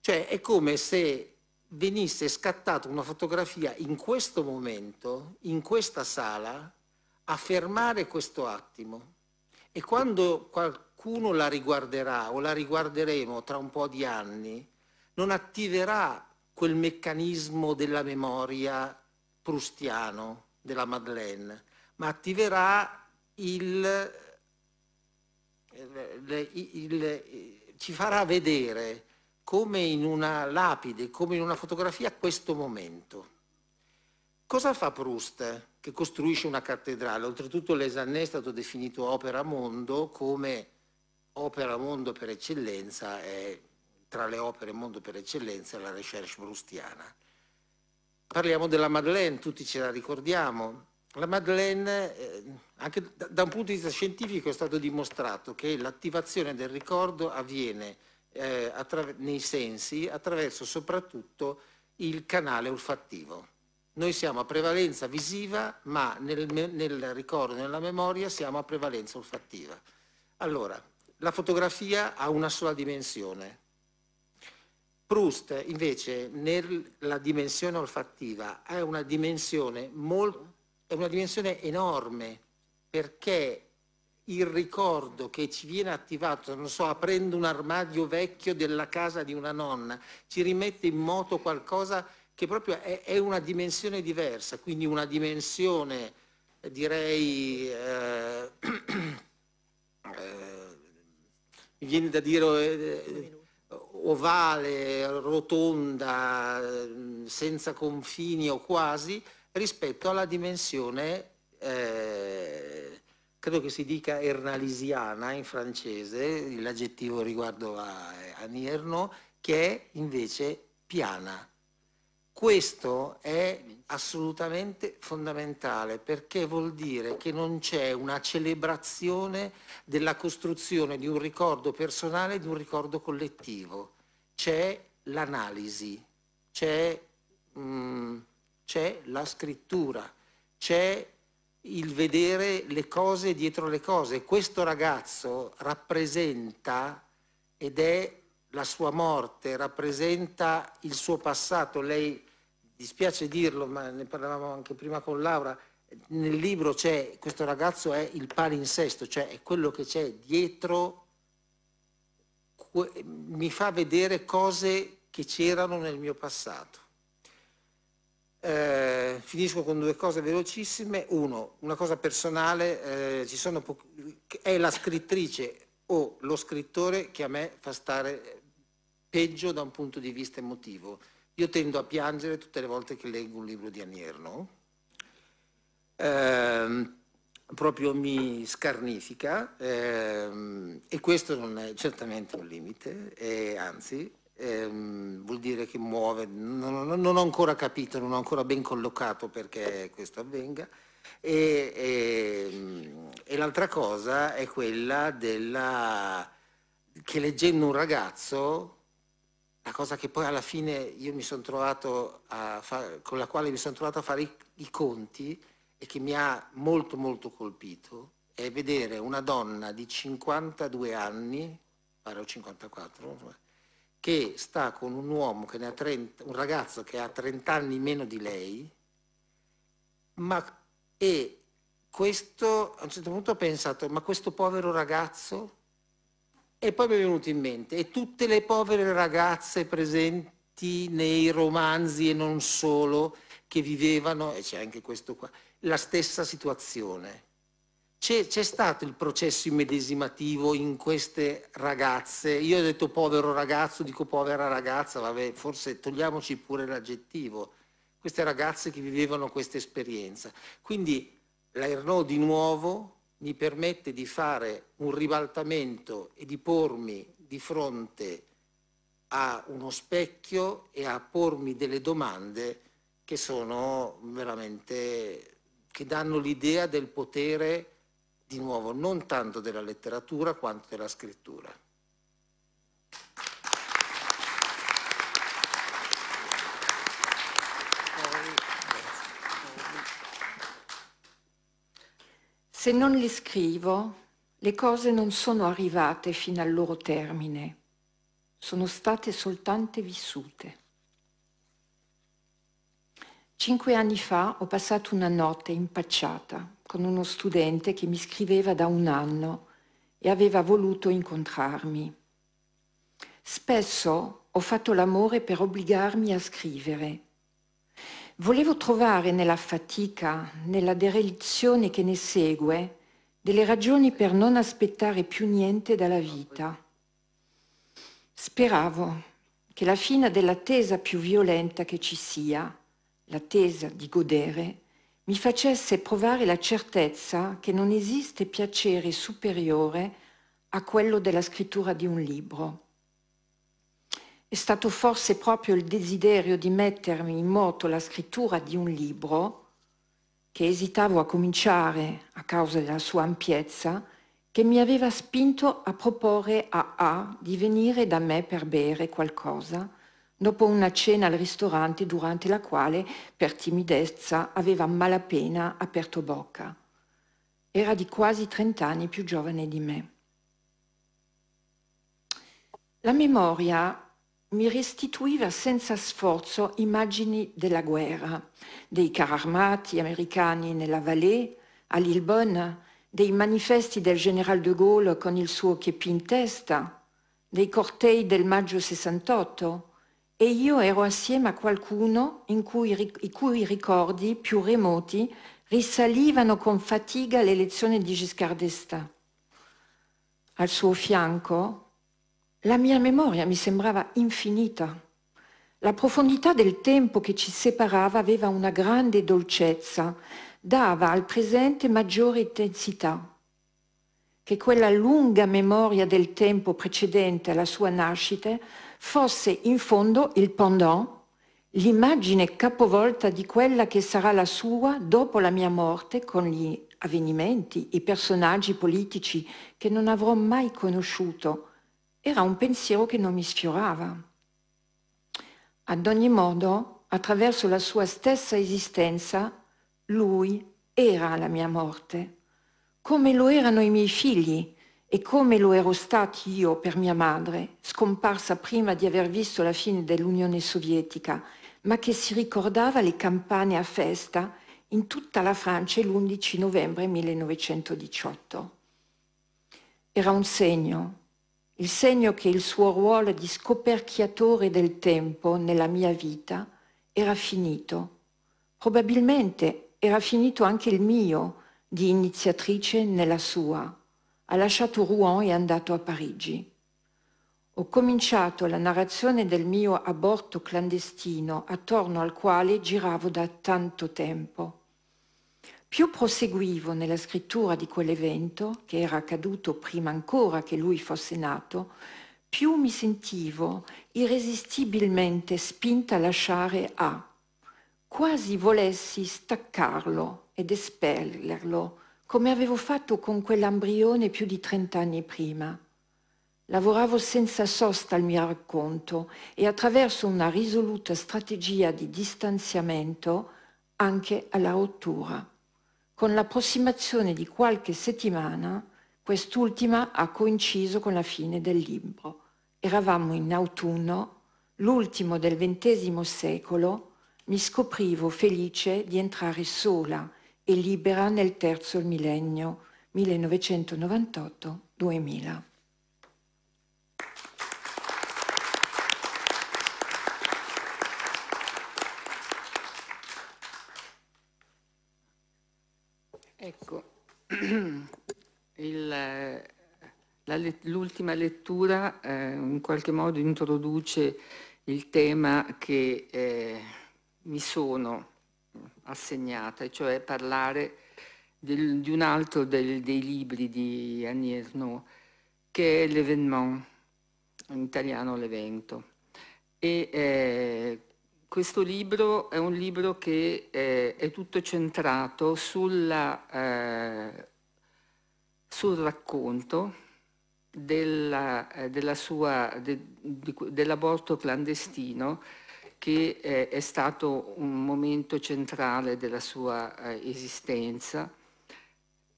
Cioè è come se venisse scattata una fotografia in questo momento, in questa sala, a fermare questo attimo. E quando qualcuno la riguarderà o la riguarderemo tra un po' di anni, non attiverà quel meccanismo della memoria prustiano della Madeleine, ma attiverà il eh, il, il, eh, ci farà vedere come in una lapide, come in una fotografia, questo momento. Cosa fa Proust che costruisce una cattedrale? Oltretutto l'esanè è stato definito opera mondo come opera mondo per eccellenza, è tra le opere mondo per eccellenza la recherche proustiana. Parliamo della Madeleine, tutti ce la ricordiamo, la Madeleine, eh, anche da un punto di vista scientifico, è stato dimostrato che l'attivazione del ricordo avviene eh, nei sensi attraverso soprattutto il canale olfattivo. Noi siamo a prevalenza visiva, ma nel, nel ricordo, nella memoria, siamo a prevalenza olfattiva. Allora, la fotografia ha una sola dimensione. Proust, invece, nella dimensione olfattiva, è una dimensione molto è una dimensione enorme perché il ricordo che ci viene attivato, non so, aprendo un armadio vecchio della casa di una nonna, ci rimette in moto qualcosa che proprio è, è una dimensione diversa, quindi una dimensione direi eh, eh, mi viene da dire eh, eh ovale, rotonda, eh, senza confini o quasi, rispetto alla dimensione, eh, credo che si dica ernalisiana in francese, l'aggettivo riguardo a, a Nierno, che è invece piana. Questo è assolutamente fondamentale perché vuol dire che non c'è una celebrazione della costruzione di un ricordo personale e di un ricordo collettivo. C'è l'analisi, c'è... Mm, c'è la scrittura, c'è il vedere le cose dietro le cose. Questo ragazzo rappresenta, ed è la sua morte, rappresenta il suo passato. Lei, dispiace dirlo, ma ne parlavamo anche prima con Laura, nel libro c'è, questo ragazzo è il palinsesto, cioè è quello che c'è dietro, mi fa vedere cose che c'erano nel mio passato. Eh, finisco con due cose velocissime. Uno, una cosa personale, eh, è la scrittrice o lo scrittore che a me fa stare peggio da un punto di vista emotivo. Io tendo a piangere tutte le volte che leggo un libro di Anierno. Eh, proprio mi scarnifica ehm, e questo non è certamente un limite, e anzi ehm, vuol dire che muove, non, non, non, ho ancora capito, non ho ancora ben collocato perché questo avvenga. E, e, ehm, e l'altra cosa è quella della, che leggendo un ragazzo, la cosa che poi alla fine io mi sono trovato a far, con la quale mi sono trovato a fare i, i conti e che mi ha molto molto colpito è vedere una donna di 52 anni, pare o 54, che sta con un uomo che ne ha 30, un ragazzo che ha 30 anni meno di lei, ma e questo a un certo punto ho pensato, ma questo povero ragazzo? E poi mi è venuto in mente, e tutte le povere ragazze presenti nei romanzi e non solo, che vivevano, e c'è anche questo qua, la stessa situazione. C'è, c'è, stato il processo immedesimativo in queste ragazze? Io ho detto povero ragazzo, dico povera ragazza, vabbè, forse togliamoci pure l'aggettivo. Queste ragazze che vivevano questa esperienza. Quindi la l'Airno di nuovo mi permette di fare un ribaltamento e di pormi di fronte a uno specchio e a pormi delle domande che sono veramente, che danno l'idea del potere di nuovo non tanto della letteratura quanto della scrittura. Se non li scrivo, le cose non sono arrivate fino al loro termine, sono state soltanto vissute. Cinque anni fa ho passato una notte impacciata con uno studente che mi scriveva da un anno e aveva voluto incontrarmi. Spesso ho fatto l'amore per obbligarmi a scrivere. Volevo trovare nella fatica, nella derelizione che ne segue, delle ragioni per non aspettare più niente dalla vita. Speravo che la fine dell'attesa più violenta che ci sia, l'attesa di godere, mi facesse provare la certezza che non esiste piacere superiore a quello della scrittura di un libro. È stato forse proprio il desiderio di mettermi in moto la scrittura di un libro, che esitavo a cominciare a causa della sua ampiezza, che mi aveva spinto a proporre a A di venire da me per bere qualcosa dopo una cena al ristorante durante la quale, per timidezza, aveva malapena aperto bocca. Era di quasi 30 anni più giovane di me. La memoria mi restituiva senza sforzo immagini della guerra, dei carri armati americani nella Vallée, a Lillebonne, dei manifesti del generale de Gaulle con il suo chepi in testa, dei cortei del maggio 68, e io ero assieme a qualcuno cui, i cui ricordi più remoti risalivano con fatica alle lezioni di Giscard d'Estaing. Al suo fianco la mia memoria mi sembrava infinita. La profondità del tempo che ci separava aveva una grande dolcezza, dava al presente maggiore intensità che quella lunga memoria del tempo precedente alla sua nascita fosse in fondo il pendant, l'immagine capovolta di quella che sarà la sua dopo la mia morte con gli avvenimenti, i personaggi politici che non avrò mai conosciuto. Era un pensiero che non mi sfiorava. Ad ogni modo, attraverso la sua stessa esistenza, lui era la mia morte, come lo erano i miei figli, e come lo ero stato io per mia madre, scomparsa prima di aver visto la fine dell'Unione Sovietica, ma che si ricordava le campane a festa in tutta la Francia l'11 novembre 1918. Era un segno, il segno che il suo ruolo di scoperchiatore del tempo nella mia vita era finito. Probabilmente era finito anche il mio di iniziatrice nella sua ha lasciato Rouen e è andato a Parigi. Ho cominciato la narrazione del mio aborto clandestino attorno al quale giravo da tanto tempo. Più proseguivo nella scrittura di quell'evento, che era accaduto prima ancora che lui fosse nato, più mi sentivo irresistibilmente spinta a lasciare A. Quasi volessi staccarlo ed espellerlo come avevo fatto con quell'embrione più di 30 anni prima. Lavoravo senza sosta al mio racconto e attraverso una risoluta strategia di distanziamento anche alla rottura. Con l'approssimazione di qualche settimana, quest'ultima ha coinciso con la fine del libro. Eravamo in autunno, l'ultimo del XX secolo, mi scoprivo felice di entrare sola e libera nel terzo millennio 1998-2000. Ecco, l'ultima let, lettura eh, in qualche modo introduce il tema che eh, mi sono assegnata, cioè parlare del, di un altro del, dei libri di Annie Ernaux, che è L'Evenement, in italiano L'Evento. E eh, questo libro è un libro che eh, è tutto centrato sulla, eh, sul racconto della, eh, della sua, de, dell'aborto clandestino che eh, è stato un momento centrale della sua eh, esistenza.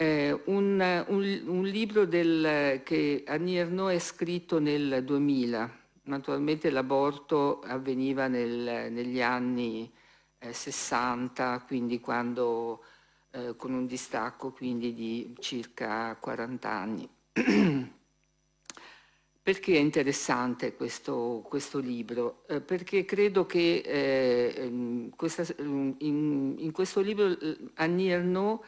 Eh, un, un, un, libro del, che Annie Ernaux è scritto nel 2000, naturalmente l'aborto avveniva nel, negli anni 60, eh, quindi quando, eh, con un distacco quindi di circa 40 anni. Perché è interessante questo, questo libro? Eh, perché credo che eh, ehm, questa, mm, in, in, questo libro Annie Arnaud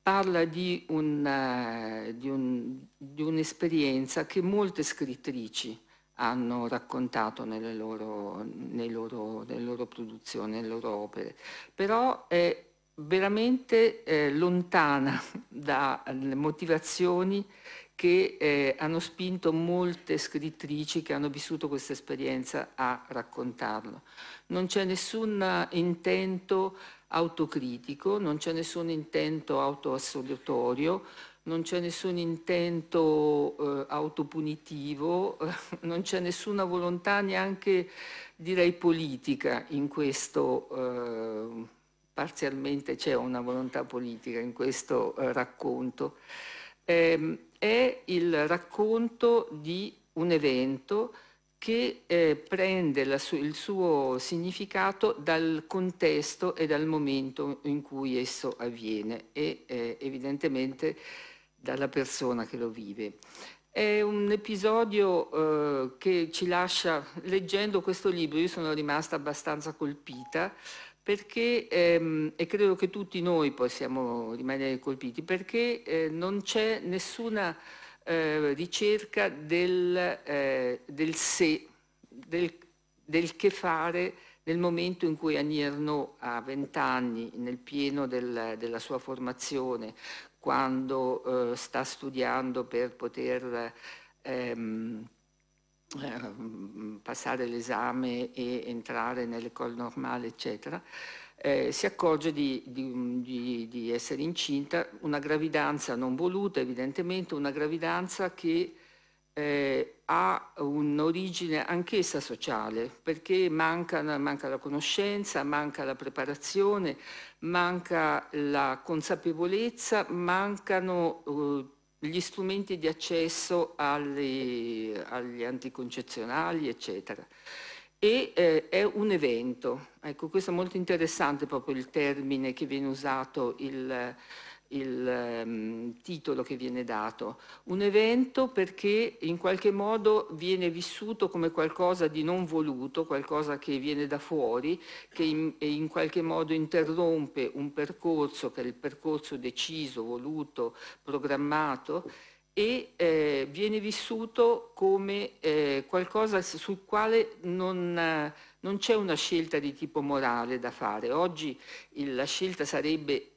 parla di, eh, un'esperienza un, un che molte scrittrici hanno raccontato nelle loro, nei loro, nelle loro produzioni, nelle loro opere, però è veramente eh, lontana dalle eh, motivazioni che eh, hanno spinto molte scrittrici che hanno vissuto questa esperienza a raccontarlo. Non c'è nessun eh, intento autocritico, non c'è nessun intento autoassolutorio, non c'è nessun intento eh, autopunitivo, eh, non c'è nessuna volontà neanche direi politica in questo, eh, parzialmente c'è una volontà politica in questo eh, racconto. Eh, è il racconto di un evento che eh, prende su il suo significato dal contesto e dal momento in cui esso avviene e eh, evidentemente dalla persona che lo vive. È un episodio eh, che ci lascia, leggendo questo libro, io sono rimasta abbastanza colpita, perché, ehm, e credo che tutti noi possiamo rimanere colpiti, perché eh, non c'è nessuna eh, ricerca del, eh, del sé, del, del, che fare nel momento in cui Annie Ernaux ha vent'anni, nel pieno del, della sua formazione, quando eh, sta studiando per poter... Ehm, Ehm, passare l'esame e entrare nell'école normale, eccetera, eh, si accorge di, di, di, di, essere incinta, una gravidanza non voluta evidentemente, una gravidanza che eh, ha un'origine anch'essa sociale, perché manca, manca, la conoscenza, manca la preparazione, manca la consapevolezza, mancano eh, gli strumenti di accesso agli, agli anticoncezionali, eccetera. E eh, è un evento, ecco questo è molto interessante proprio il termine che viene usato, il, il um, titolo che viene dato, un evento perché in qualche modo viene vissuto come qualcosa di non voluto, qualcosa che viene da fuori, che in, in qualche modo interrompe un percorso che è il percorso deciso, voluto, programmato e eh, viene vissuto come eh, qualcosa sul quale non, eh, non c'è una scelta di tipo morale da fare. Oggi il, la scelta sarebbe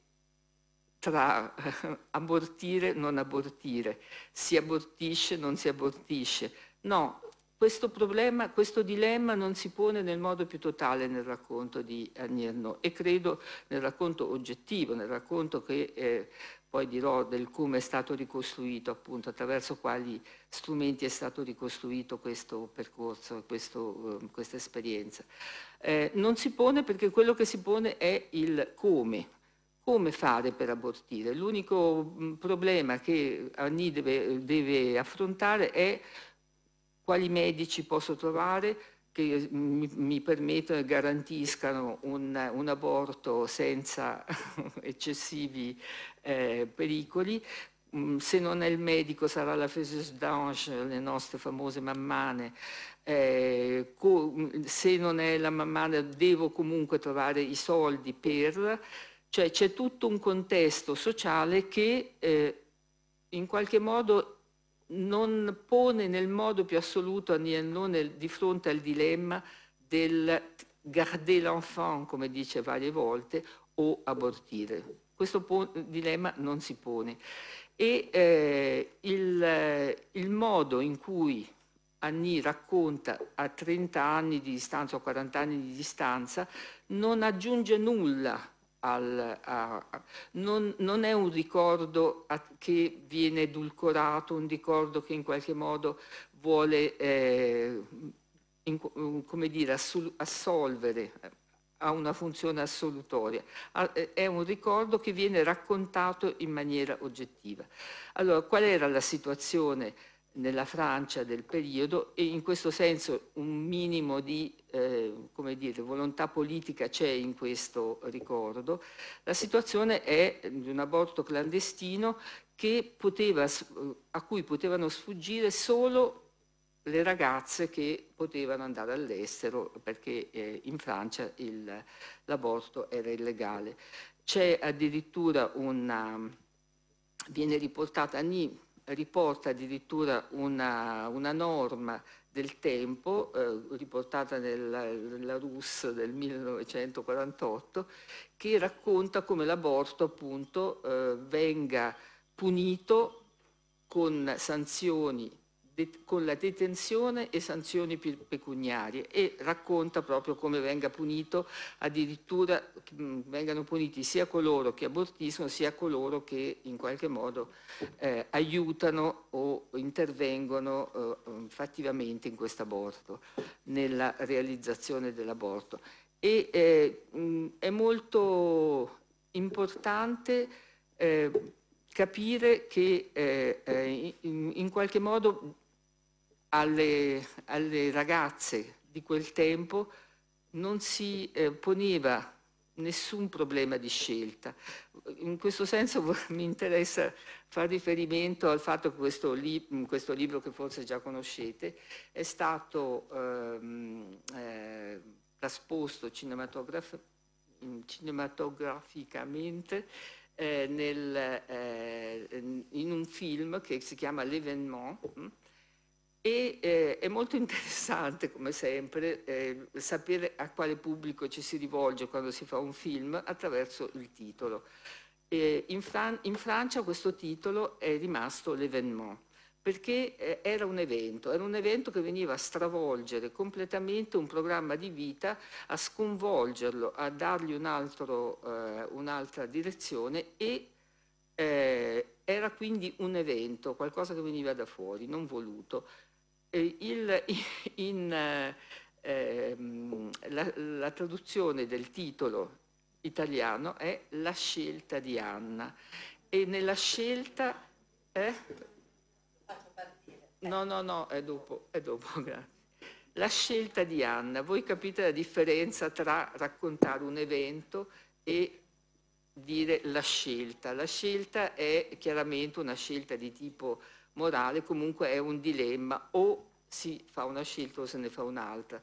tra eh, abortire e non abortire, si abortisce, non si abortisce. No, questo problema, questo dilemma non si pone nel modo più totale nel racconto di Agnirno e credo nel racconto oggettivo, nel racconto che eh, poi dirò del come è stato ricostruito, appunto attraverso quali strumenti è stato ricostruito questo percorso, questo, eh, questa esperienza. Eh, non si pone perché quello che si pone è il come, come fare per abortire? L'unico mm, problema che Anni deve, deve affrontare è quali medici posso trovare che mm, mi, mi permettono e garantiscano un, un aborto senza eccessivi eh, pericoli. Mm, se non è il medico sarà la Fesus d'Ange, le nostre famose mammane. Eh, se non è la mammana devo comunque trovare i soldi per cioè c'è tutto un contesto sociale che eh, in qualche modo non pone nel modo più assoluto a Niannone di fronte al dilemma del garder l'enfant, come dice varie volte, o abortire. Questo dilemma non si pone. E eh, il, il, modo in cui Annie racconta a 30 anni di distanza o 40 anni di distanza non aggiunge nulla al, a, non, non, è un ricordo a, che viene edulcorato, un ricordo che in qualche modo vuole eh, in, come dire, assol, assolvere, ha eh, una funzione assolutoria, a, eh, è un ricordo che viene raccontato in maniera oggettiva. Allora, qual era la situazione? nella Francia del periodo e in questo senso un minimo di eh, dire, volontà politica c'è in questo ricordo. La situazione è di un aborto clandestino poteva, a cui potevano sfuggire solo le ragazze che potevano andare all'estero perché eh, in Francia l'aborto era illegale. C'è addirittura una, viene riportata riporta addirittura una, una norma del tempo, eh, riportata nella, nella RUS del 1948, che racconta come l'aborto appunto eh, venga punito con sanzioni con la detenzione e sanzioni pecuniarie e racconta proprio come venga punito, addirittura mm, vengano puniti sia coloro che abortiscono sia coloro che in qualche modo eh, aiutano o intervengono eh, mm, fattivamente in questo aborto, nella realizzazione dell'aborto. E eh, mh, mm, è molto importante eh, capire che eh, eh, in, in qualche modo alle, alle ragazze di quel tempo non si eh, poneva nessun problema di scelta. In questo senso mi interessa fare riferimento al fatto che questo, li questo libro, che forse già conoscete, è stato ehm, eh, trasposto cinematograf cinematograficamente eh, nel, eh, in un film che si chiama L'Evénement hm? E eh, è molto interessante, come sempre, eh, sapere a quale pubblico ci si rivolge quando si fa un film attraverso il titolo. Eh, in, Fran in, Francia questo titolo è rimasto L'Evénement, perché eh, era un evento, era un evento che veniva a stravolgere completamente un programma di vita, a sconvolgerlo, a dargli eh, un'altra direzione e eh, era quindi un evento, qualcosa che veniva da fuori, non voluto. Eh, il, in, ehm, la, la, traduzione del titolo italiano è La scelta di Anna e nella scelta è... Eh? No, no, no, è dopo, è dopo, grazie. La scelta di Anna, voi capite la differenza tra raccontare un evento e dire la scelta. La scelta è chiaramente una scelta di tipo morale comunque è un dilemma, o si fa una scelta o se ne fa un'altra.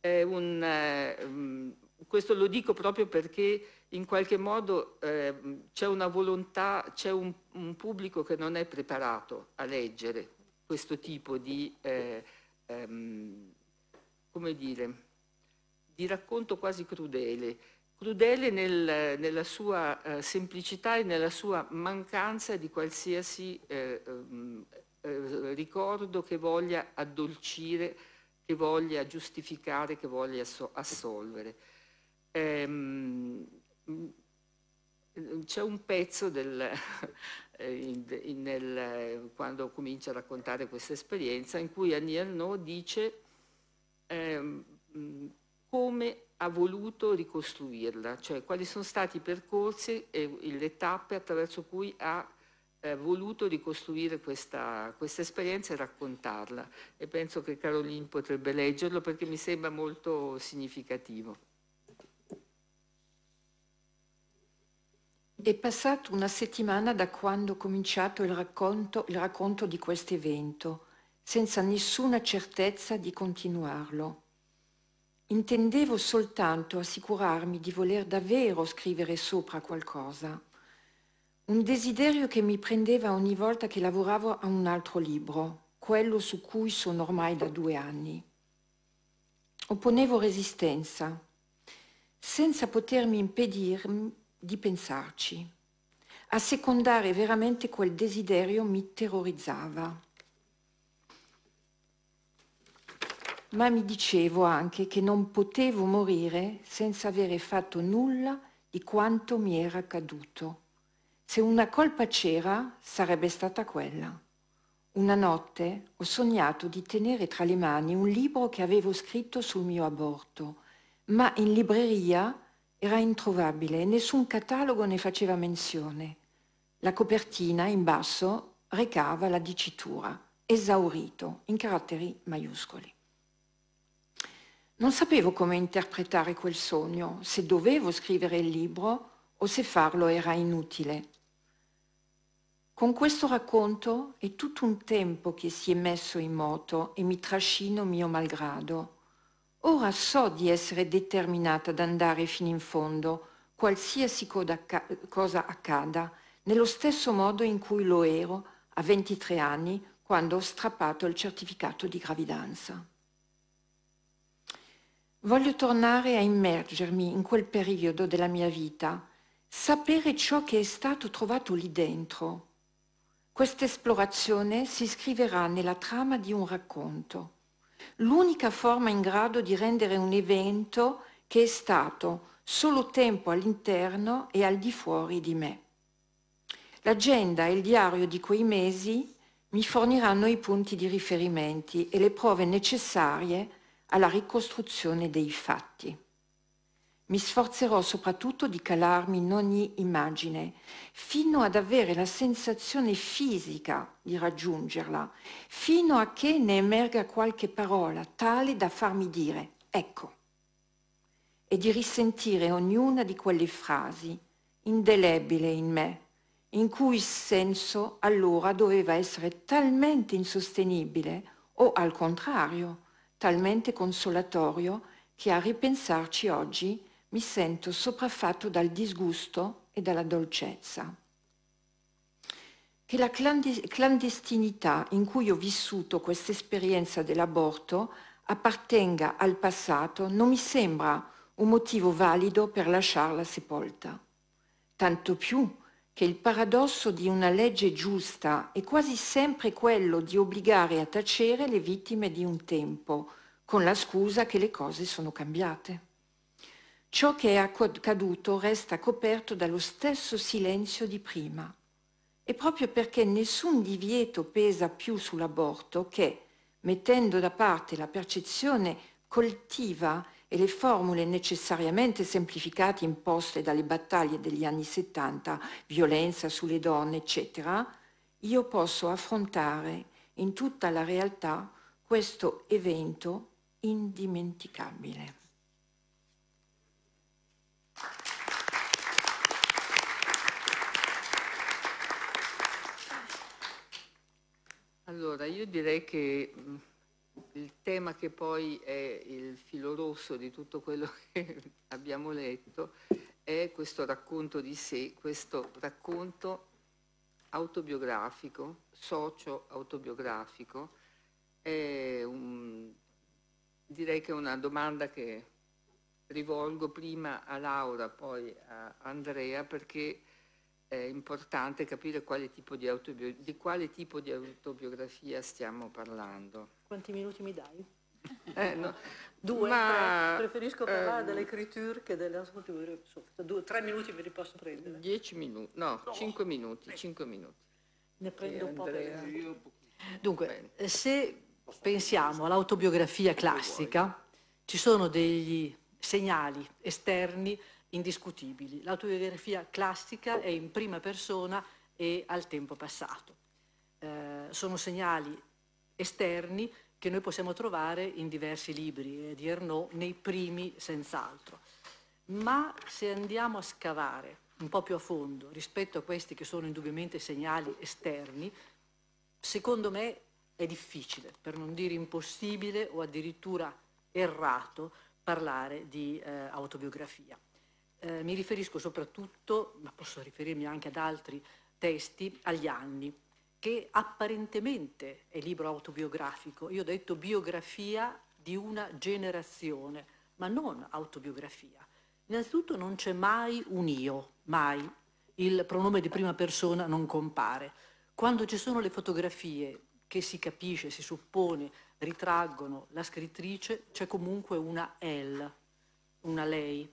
Un, eh, mm, questo lo dico proprio perché in qualche modo ehm, c'è una volontà, c'è un, un, pubblico che non è preparato a leggere questo tipo di, eh, ehm, come dire, di racconto quasi crudele. Crudele nel, nella sua eh, semplicità e nella sua mancanza di qualsiasi eh, ehm, eh, ricordo che voglia addolcire, che voglia giustificare, che voglia assolvere. Ehm, mm, c'è un pezzo del, eh, in, in, nel, quando comincia a raccontare questa esperienza in cui Annie Arnaud dice ehm, mm, come ha voluto ricostruirla, cioè quali sono stati i percorsi e le tappe attraverso cui ha eh, voluto ricostruire questa, questa, esperienza e raccontarla. E penso che Caroline potrebbe leggerlo perché mi sembra molto significativo. È passata una settimana da quando ho cominciato il racconto, il racconto di questo evento, senza nessuna certezza di continuarlo. Intendevo soltanto assicurarmi di voler davvero scrivere sopra qualcosa, un desiderio che mi prendeva ogni volta che lavoravo a un altro libro, quello su cui sono ormai da due anni. Opponevo resistenza, senza potermi impedire di pensarci. Assecondare veramente quel desiderio mi terrorizzava. ma mi dicevo anche che non potevo morire senza avere fatto nulla di quanto mi era accaduto. Se una colpa c'era, sarebbe stata quella. Una notte ho sognato di tenere tra le mani un libro che avevo scritto sul mio aborto, ma in libreria era introvabile e nessun catalogo ne faceva menzione. La copertina in basso recava la dicitura, esaurito, in caratteri maiuscoli. Non sapevo come interpretare quel sogno, se dovevo scrivere il libro o se farlo era inutile. Con questo racconto è tutto un tempo che si è messo in moto e mi trascino mio malgrado. Ora so di essere determinata ad andare fino in fondo, qualsiasi cosa accada, nello stesso modo in cui lo ero a 23 anni quando ho strappato il certificato di gravidanza. Voglio tornare a immergermi in quel periodo della mia vita, sapere ciò che è stato trovato lì dentro. Questa esplorazione si scriverà nella trama di un racconto, l'unica forma in grado di rendere un evento che è stato solo tempo all'interno e al di fuori di me. L'agenda e il diario di quei mesi mi forniranno i punti di riferimento e le prove necessarie alla ricostruzione dei fatti. Mi sforzerò soprattutto di calarmi in ogni immagine, fino ad avere la sensazione fisica di raggiungerla, fino a che ne emerga qualche parola tale da farmi dire, ecco, e di risentire ognuna di quelle frasi, indelebile in me, in cui il senso allora doveva essere talmente insostenibile o al contrario, talmente consolatorio che a ripensarci oggi mi sento sopraffatto dal disgusto e dalla dolcezza. Che la clandestinità in cui ho vissuto questa esperienza dell'aborto appartenga al passato non mi sembra un motivo valido per lasciarla sepolta. Tanto più che il paradosso di una legge giusta è quasi sempre quello di obbligare a tacere le vittime di un tempo, con la scusa che le cose sono cambiate. Ciò che è accaduto resta coperto dallo stesso silenzio di prima. E proprio perché nessun divieto pesa più sull'aborto che, mettendo da parte la percezione coltiva e le formule necessariamente semplificate imposte dalle battaglie degli anni 70, violenza sulle donne, eccetera, io posso affrontare in tutta la realtà questo evento indimenticabile. Allora, io direi che mm, il tema che poi è il filo rosso di tutto quello che abbiamo letto è questo racconto di sé, questo racconto autobiografico, socio-autobiografico. Un, direi che è una domanda che rivolgo prima a Laura, poi a Andrea, perché è importante capire quale tipo di di quale tipo di autobiografia stiamo parlando. Quanti minuti mi dai? Eh, no. Due, Ma, eh, preferisco ehm, parlare ehm, dell'écriture che dell'autobiografia. Tre minuti ve li posso prendere. Dieci minuti, no, no. cinque minuti, cinque minuti. Ne prendo un po' per... Dunque, Bene. Eh, se pensiamo all'autobiografia classica, ci sono degli segnali esterni indiscutibili. L'autobiografia classica è in prima persona e al tempo passato. Eh, sono segnali esterni che noi possiamo trovare in diversi libri eh, di Ernaud, nei primi senz'altro. Ma se andiamo a scavare un po' più a fondo rispetto a questi che sono indubbiamente segnali esterni, secondo me è difficile, per non dire impossibile o addirittura errato, parlare di eh, autobiografia eh, mi riferisco soprattutto, ma posso riferirmi anche ad altri testi, agli anni, che apparentemente è libro autobiografico. Io ho detto biografia di una generazione, ma non autobiografia. Innanzitutto non c'è mai un io, mai. Il pronome di prima persona non compare. Quando ci sono le fotografie che si capisce, si suppone, ritraggono la scrittrice, c'è comunque una L, una lei,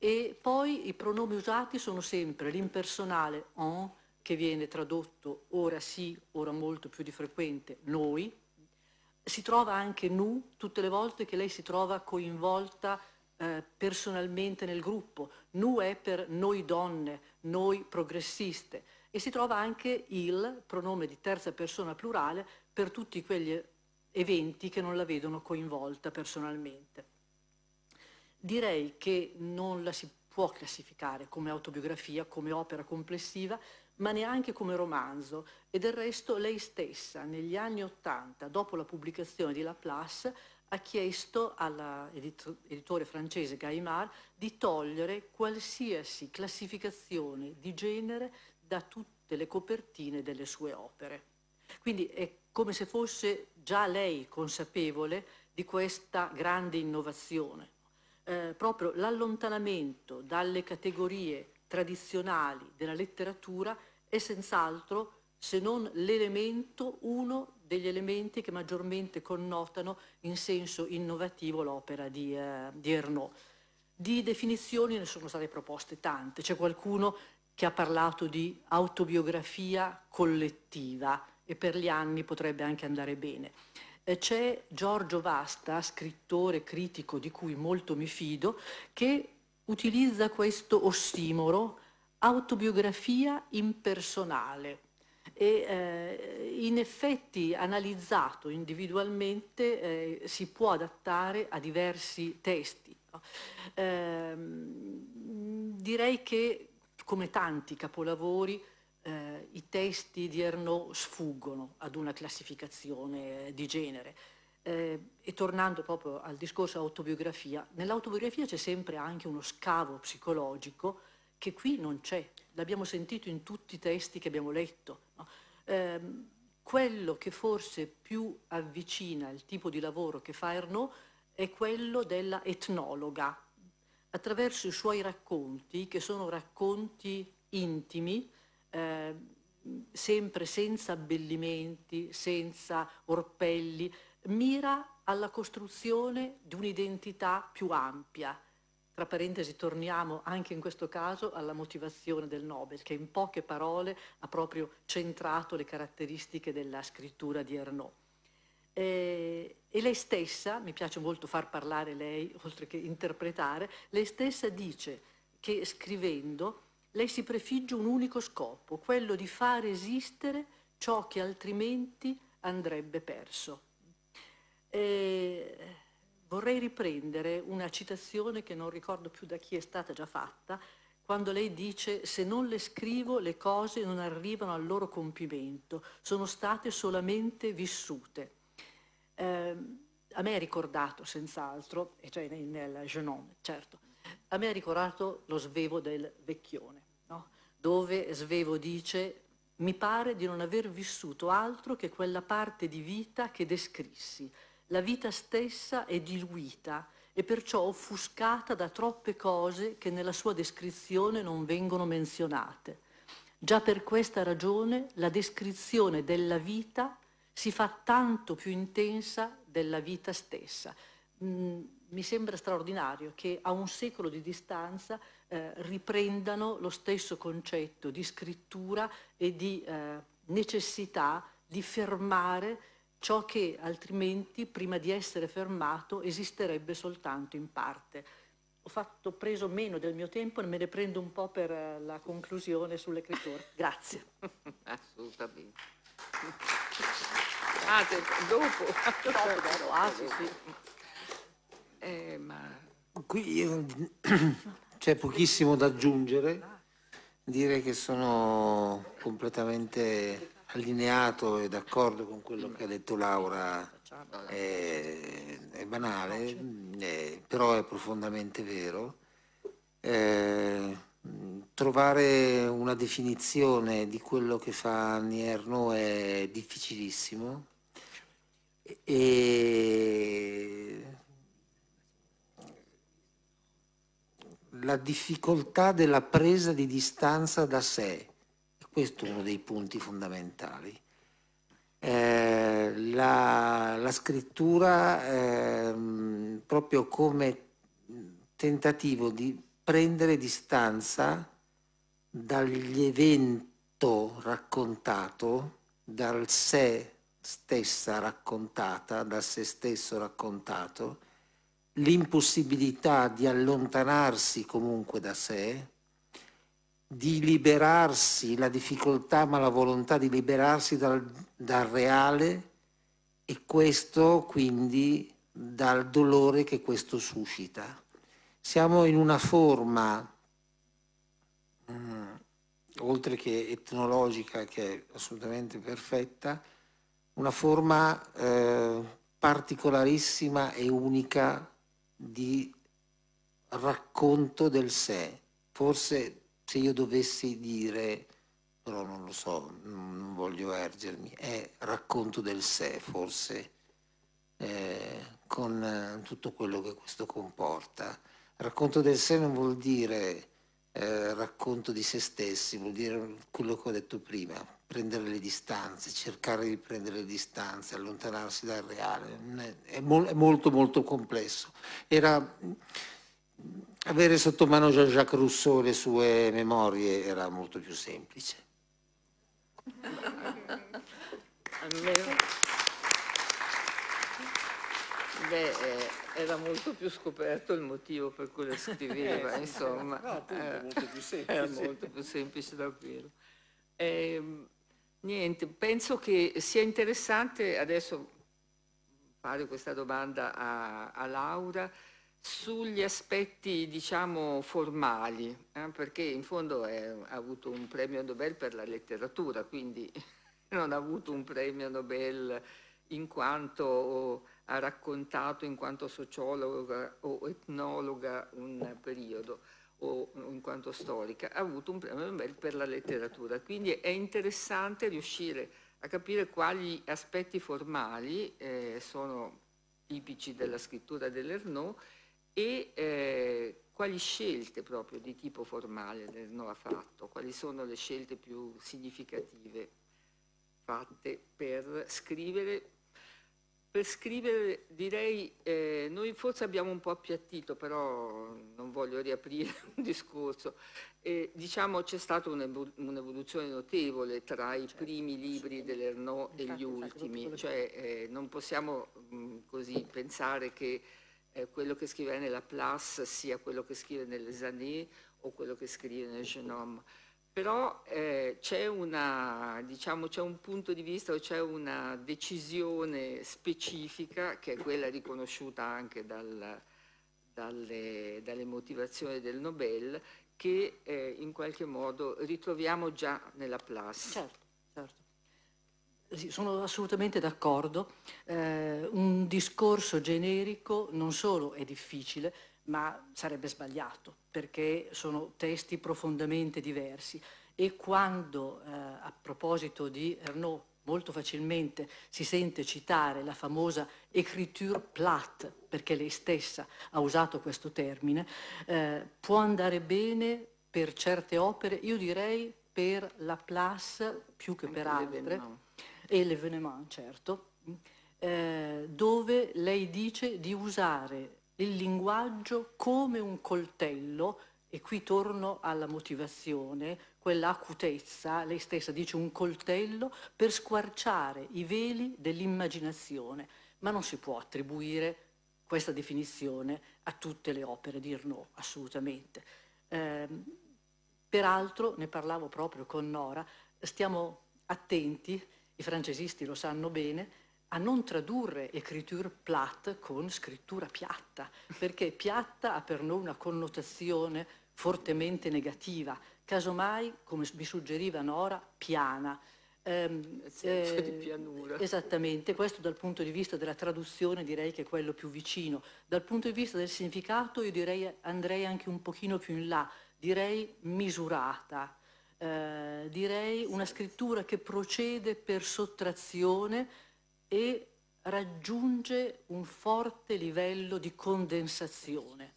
e poi i pronomi usati sono sempre l'impersonale on, che viene tradotto ora sì, ora molto più di frequente, noi. Si trova anche nu tutte le volte che lei si trova coinvolta eh, personalmente nel gruppo. Nu è per noi donne, noi progressiste. E si trova anche il pronome di terza persona plurale per tutti quegli eventi che non la vedono coinvolta personalmente direi che non la si può classificare come autobiografia, come opera complessiva, ma neanche come romanzo. E del resto lei stessa, negli anni Ottanta, dopo la pubblicazione di Laplace, ha chiesto all'editore francese Gaimard di togliere qualsiasi classificazione di genere da tutte le copertine delle sue opere. Quindi è come se fosse già lei consapevole di questa grande innovazione eh, proprio l'allontanamento dalle categorie tradizionali della letteratura è senz'altro, se non l'elemento, uno degli elementi che maggiormente connotano in senso innovativo l'opera di, eh, di Ernaux. Di definizioni ne sono state proposte tante, c'è qualcuno che ha parlato di autobiografia collettiva e per gli anni potrebbe anche andare bene c'è Giorgio Vasta, scrittore critico di cui molto mi fido, che utilizza questo ossimoro autobiografia impersonale e eh, in effetti analizzato individualmente eh, si può adattare a diversi testi. No? Eh, direi che come tanti capolavori eh, i testi di Ernaux sfuggono ad una classificazione eh, di genere. Eh, e tornando proprio al discorso autobiografia, nell'autobiografia c'è sempre anche uno scavo psicologico che qui non c'è, l'abbiamo sentito in tutti i testi che abbiamo letto. No? Eh, quello che forse più avvicina il tipo di lavoro che fa Ernaux è quello della etnologa, attraverso i suoi racconti, che sono racconti intimi, Ehm, sempre senza abbellimenti, senza orpelli, mira alla costruzione di un'identità più ampia. Tra parentesi torniamo anche in questo caso alla motivazione del Nobel, che in poche parole ha proprio centrato le caratteristiche della scrittura di Arnaud. Eh, e lei stessa, mi piace molto far parlare lei, oltre che interpretare, lei stessa dice che scrivendo lei si prefigge un unico scopo, quello di far esistere ciò che altrimenti andrebbe perso. E vorrei riprendere una citazione che non ricordo più da chi è stata già fatta, quando lei dice se non le scrivo le cose non arrivano al loro compimento, sono state solamente vissute. Eh, a me è ricordato senz'altro, e cioè nel, nel Genome, certo, a me è ricordato lo svevo del vecchione no? dove Svevo dice mi pare di non aver vissuto altro che quella parte di vita che descrissi. La vita stessa è diluita e perciò offuscata da troppe cose che nella sua descrizione non vengono menzionate. Già per questa ragione la descrizione della vita si fa tanto più intensa della vita stessa. Mm mi sembra straordinario che a un secolo di distanza eh, riprendano lo stesso concetto di scrittura e di eh, necessità di fermare ciò che altrimenti, prima di essere fermato, esisterebbe soltanto in parte. Ho fatto, preso meno del mio tempo e me ne prendo un po' per eh, la conclusione sull'ecritore. Grazie. Assolutamente. Ah, dopo. Dopo, dopo. Ah, sì, sì qui eh, c'è pochissimo da aggiungere, dire che sono completamente allineato e d'accordo con quello che ha detto Laura è, è banale, è, eh, però è profondamente vero. Eh, trovare una definizione di quello che fa Nierno è difficilissimo e la difficoltà della presa di distanza da sé. questo è uno dei punti fondamentali. Eh, la, la, scrittura eh, proprio come tentativo di prendere distanza dagli eventi raccontato, dal sé stessa raccontata, da se stesso raccontato, l'impossibilità di allontanarsi comunque da sé, di liberarsi, la difficoltà ma la volontà di liberarsi dal, dal reale e questo quindi dal dolore che questo suscita. Siamo in una forma, mh, mm, oltre che etnologica, che è assolutamente perfetta, una forma eh, particolarissima e unica di racconto del sé. Forse se io dovessi dire, però non lo so, non voglio ergermi, è racconto del sé forse, eh, con eh, tutto quello che questo comporta. Racconto del sé non vuol dire eh, racconto di se stessi, vuol dire quello che ho detto prima, prendere le distanze, cercare di prendere le distanze, allontanarsi dal reale. È, mo è molto molto complesso. Era avere sotto mano Jean-Jacques Rousseau le sue memorie era molto più semplice. Beh, eh, era molto più scoperto il motivo per cui lo scriveva, eh, insomma. No, appunto, molto più eh, semplice. Era molto più semplice da quello. Ehm, Niente, penso che sia interessante adesso fare questa domanda a, a Laura sugli aspetti diciamo formali, eh, perché in fondo è, ha avuto un premio Nobel per la letteratura, quindi non ha avuto un premio Nobel in quanto ha raccontato, in quanto sociologa o etnologa un periodo soltanto storica, ha avuto un premio Nobel per la letteratura. Quindi è interessante riuscire a capire quali aspetti formali eh, sono tipici della scrittura dell'Ernaud e eh, quali scelte proprio di tipo formale l'Ernaud ha fatto, quali sono le scelte più significative fatte per scrivere per scrivere direi, eh, noi forse abbiamo un po' appiattito, però non voglio riaprire un discorso. Eh, diciamo c'è stata un'evoluzione notevole tra i certo, primi libri dell'Ernò e gli ultimi, cioè eh, non possiamo mh, mm, così pensare che eh, quello che scrive nella Place sia quello che scrive nelle Zanet o quello che scrive nel Genome però eh, c'è, diciamo, un punto di vista o c'è una decisione specifica che è quella riconosciuta anche dal, dalle, dalle, motivazioni del Nobel che eh, in qualche modo ritroviamo già nella Plus. Certo, certo. Sì, sono assolutamente d'accordo. Eh, un discorso generico non solo è difficile, ma sarebbe sbagliato perché sono testi profondamente diversi e quando eh, a proposito di Ernaud molto facilmente si sente citare la famosa écriture plate, perché lei stessa ha usato questo termine, eh, può andare bene per certe opere, io direi per la place più che per altre, e l'evenement certo, eh, dove lei dice di usare il linguaggio come un coltello, e qui torno alla motivazione, quella acutezza, lei stessa dice un coltello, per squarciare i veli dell'immaginazione, ma non si può attribuire questa definizione a tutte le opere, dir no, assolutamente. Eh, peraltro, ne parlavo proprio con Nora, stiamo attenti, i francesisti lo sanno bene, a non tradurre écriture plate con scrittura piatta, perché piatta ha per noi una connotazione fortemente negativa, casomai, come mi suggeriva Nora, piana. Ehm, eh, di pianura. Esattamente, questo dal punto di vista della traduzione direi che è quello più vicino. Dal punto di vista del significato io direi andrei anche un pochino più in là, direi misurata, eh, direi una scrittura che procede per sottrazione, e raggiunge un forte livello di condensazione.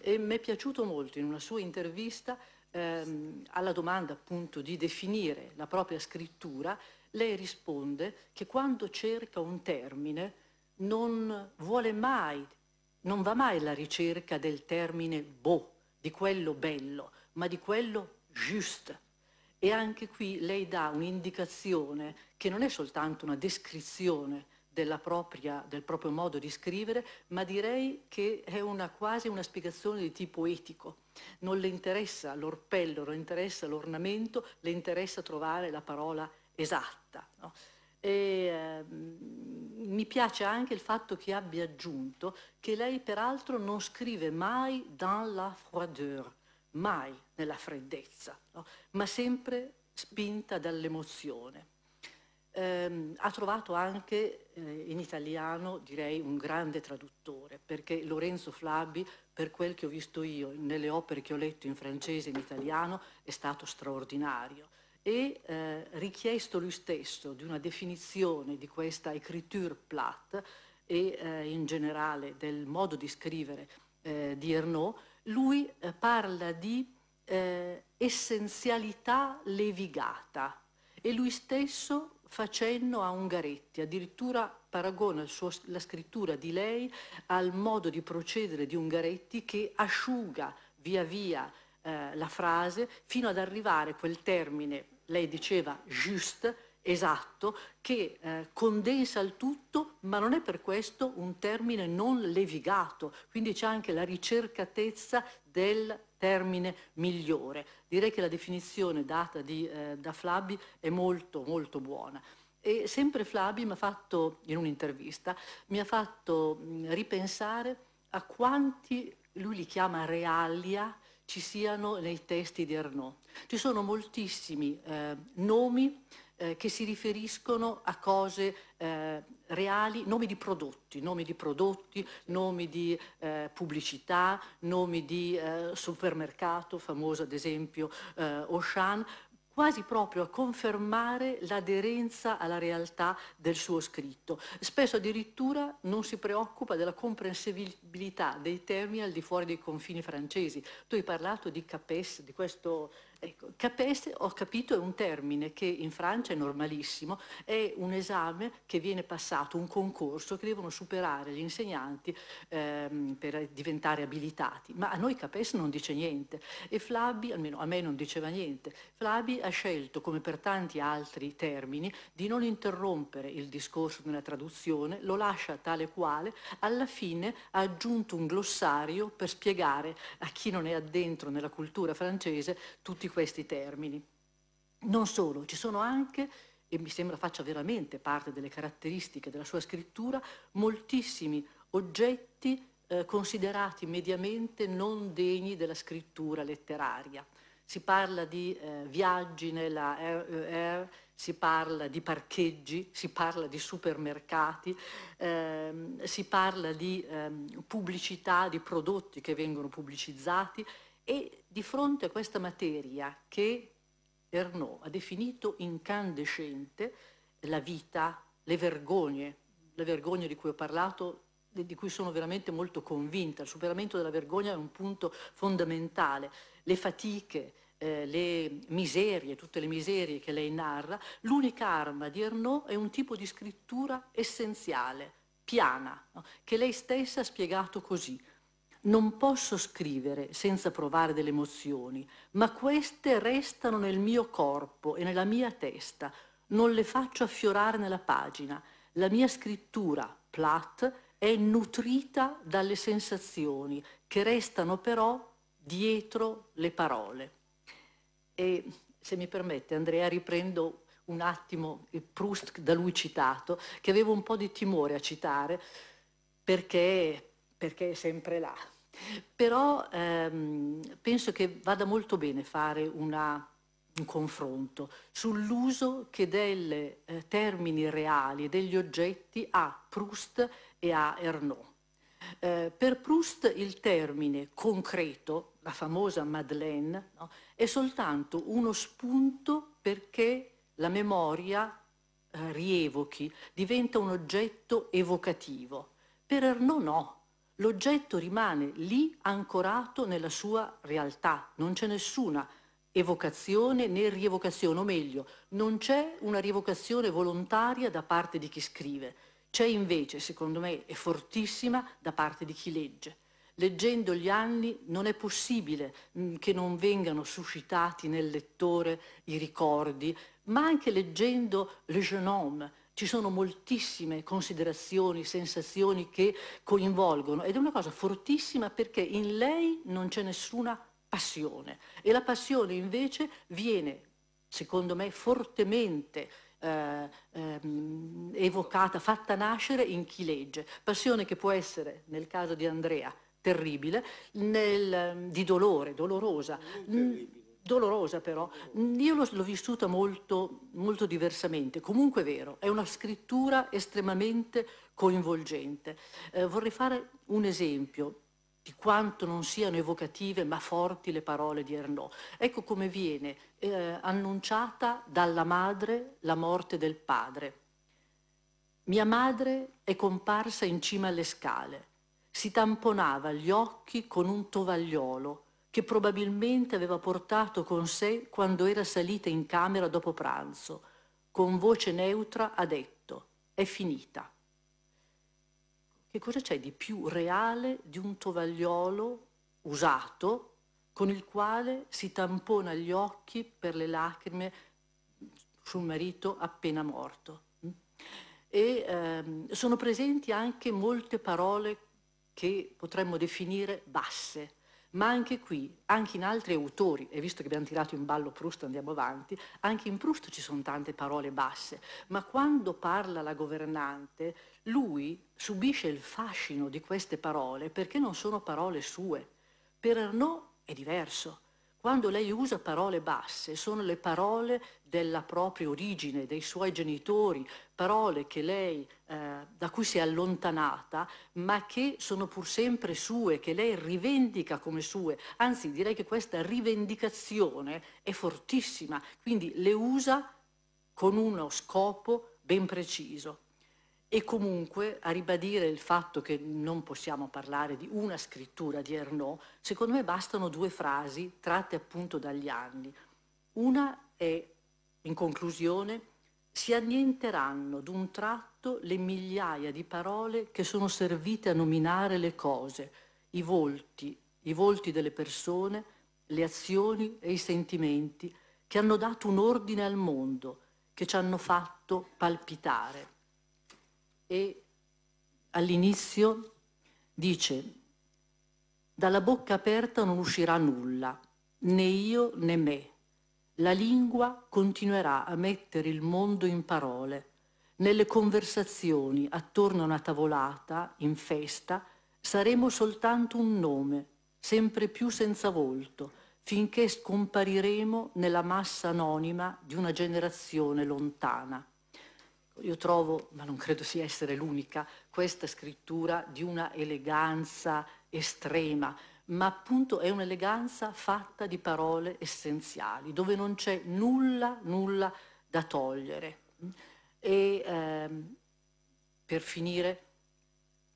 E mi è piaciuto molto in una sua intervista ehm, alla domanda appunto di definire la propria scrittura, lei risponde che quando cerca un termine non vuole mai, non va mai alla ricerca del termine beau, di quello bello, ma di quello juste, e anche qui lei dà un'indicazione che non è soltanto una descrizione propria, del proprio modo di scrivere, ma direi che è una, quasi una spiegazione di tipo etico. Non le interessa l'orpello, non le interessa l'ornamento, le interessa trovare la parola esatta. No? E, eh, mi piace anche il fatto che abbia aggiunto che lei peraltro non scrive mai dans la froideur, mai nella freddezza, no? ma sempre spinta dall'emozione. Eh, ha trovato anche eh, in italiano, direi, un grande traduttore, perché Lorenzo Flabi, per quel che ho visto io nelle opere che ho letto in francese e in italiano, è stato straordinario e eh, richiesto lui stesso di una definizione di questa écriture plate e eh, in generale del modo di scrivere eh, di Ernaud, lui eh, parla di eh, essenzialità levigata e lui stesso fa cenno a Ungaretti, addirittura paragona suo, la scrittura di lei al modo di procedere di Ungaretti che asciuga via via eh, la frase fino ad arrivare quel termine, lei diceva juste, esatto che eh, condensa il tutto, ma non è per questo un termine non levigato, quindi c'è anche la ricercatezza del termine migliore. Direi che la definizione data di, eh, da Flabi è molto molto buona. E sempre Flabi mi ha fatto, in un'intervista, mi ha fatto ripensare a quanti, lui li chiama realia, ci siano nei testi di Arnaud. Ci sono moltissimi eh, nomi eh, che si riferiscono a cose eh, reali, nomi di prodotti, nomi di prodotti, nomi di eh, pubblicità, nomi di eh, supermercato, famoso ad esempio Ocean, eh, quasi proprio a confermare l'aderenza alla realtà del suo scritto. Spesso addirittura non si preoccupa della comprensibilità dei termini al di fuori dei confini francesi. Tu hai parlato di Capes, di questo Ecco, capeste, ho capito, è un termine che in Francia è normalissimo, è un esame che viene passato, un concorso che devono superare gli insegnanti ehm, per diventare abilitati, ma a noi capeste non dice niente e Flabi, almeno a me non diceva niente, Flabi ha scelto, come per tanti altri termini, di non interrompere il discorso nella traduzione, lo lascia tale quale, alla fine ha aggiunto un glossario per spiegare a chi non è addentro nella cultura francese tutti questi termini. Non solo, ci sono anche, e mi sembra faccia veramente parte delle caratteristiche della sua scrittura, moltissimi oggetti eh, considerati mediamente non degni della scrittura letteraria. Si parla di eh, viaggi nella RER, si parla di parcheggi, si parla di supermercati, ehm, si parla di ehm, pubblicità, di prodotti che vengono pubblicizzati e di fronte a questa materia che Ernaud ha definito incandescente, la vita, le vergogne, le vergogne di cui ho parlato, di cui sono veramente molto convinta, il superamento della vergogna è un punto fondamentale, le fatiche, eh, le miserie, tutte le miserie che lei narra, l'unica arma di Ernaud è un tipo di scrittura essenziale, piana, no? che lei stessa ha spiegato così. Non posso scrivere senza provare delle emozioni, ma queste restano nel mio corpo e nella mia testa, non le faccio affiorare nella pagina. La mia scrittura, plat, è nutrita dalle sensazioni che restano però dietro le parole. E se mi permette, Andrea, riprendo un attimo il Proust da lui citato, che avevo un po' di timore a citare perché, perché è sempre là. Però ehm, penso che vada molto bene fare una, un confronto sull'uso che dei eh, termini reali e degli oggetti ha Proust e a Ernaud. Eh, per Proust il termine concreto, la famosa Madeleine, no, è soltanto uno spunto perché la memoria eh, rievochi, diventa un oggetto evocativo. Per Ernaud no, l'oggetto rimane lì ancorato nella sua realtà, non c'è nessuna evocazione né rievocazione, o meglio, non c'è una rievocazione volontaria da parte di chi scrive, c'è invece, secondo me, e fortissima da parte di chi legge. Leggendo gli anni non è possibile mm, che non vengano suscitati nel lettore i ricordi, ma anche leggendo Le Jeune Homme, ci sono moltissime considerazioni, sensazioni che coinvolgono ed è una cosa fortissima perché in lei non c'è nessuna passione e la passione invece viene, secondo me, fortemente eh, ehm, evocata, fatta nascere in chi legge. Passione che può essere, nel caso di Andrea, terribile, nel, di dolore, dolorosa dolorosa però, io l'ho, vissuta molto, molto diversamente, comunque è vero, è una scrittura estremamente coinvolgente. Eh, vorrei fare un esempio di quanto non siano evocative ma forti le parole di Ernaux. Ecco come viene eh, annunciata dalla madre la morte del padre. Mia madre è comparsa in cima alle scale, si tamponava gli occhi con un tovagliolo che probabilmente aveva portato con sé quando era salita in camera dopo pranzo. Con voce neutra ha detto, è finita. Che cosa c'è di più reale di un tovagliolo usato con il quale si tampona gli occhi per le lacrime sul marito appena morto? E ehm, sono presenti anche molte parole che potremmo definire basse, ma anche qui, anche in altri autori, e visto che abbiamo tirato in ballo Proust andiamo avanti, anche in Proust ci sono tante parole basse, ma quando parla la governante, lui subisce il fascino di queste parole perché non sono parole sue. Per Arnaud è diverso, quando lei usa parole basse, sono le parole della propria origine, dei suoi genitori, parole lei, eh, da cui si è allontanata, ma che sono pur sempre sue, che lei rivendica come sue. Anzi, direi che questa rivendicazione è fortissima, quindi le usa con uno scopo ben preciso e comunque a ribadire il fatto che non possiamo parlare di una scrittura di Ernaux, secondo me bastano due frasi tratte appunto dagli anni. Una è, in conclusione, si annienteranno d'un tratto le migliaia di parole che sono servite a nominare le cose, i volti, i volti delle persone, le azioni e i sentimenti che hanno dato un ordine al mondo, che ci hanno fatto palpitare e all'inizio dice dalla bocca aperta non uscirà nulla, né io né me. La lingua continuerà a mettere il mondo in parole. Nelle conversazioni attorno a una tavolata, in festa, saremo soltanto un nome, sempre più senza volto, finché scompariremo nella massa anonima di una generazione lontana. Io trovo, ma non credo sia essere l'unica, questa scrittura di una eleganza estrema, ma appunto è un'eleganza fatta di parole essenziali, dove non c'è nulla, nulla da togliere. E ehm, per finire,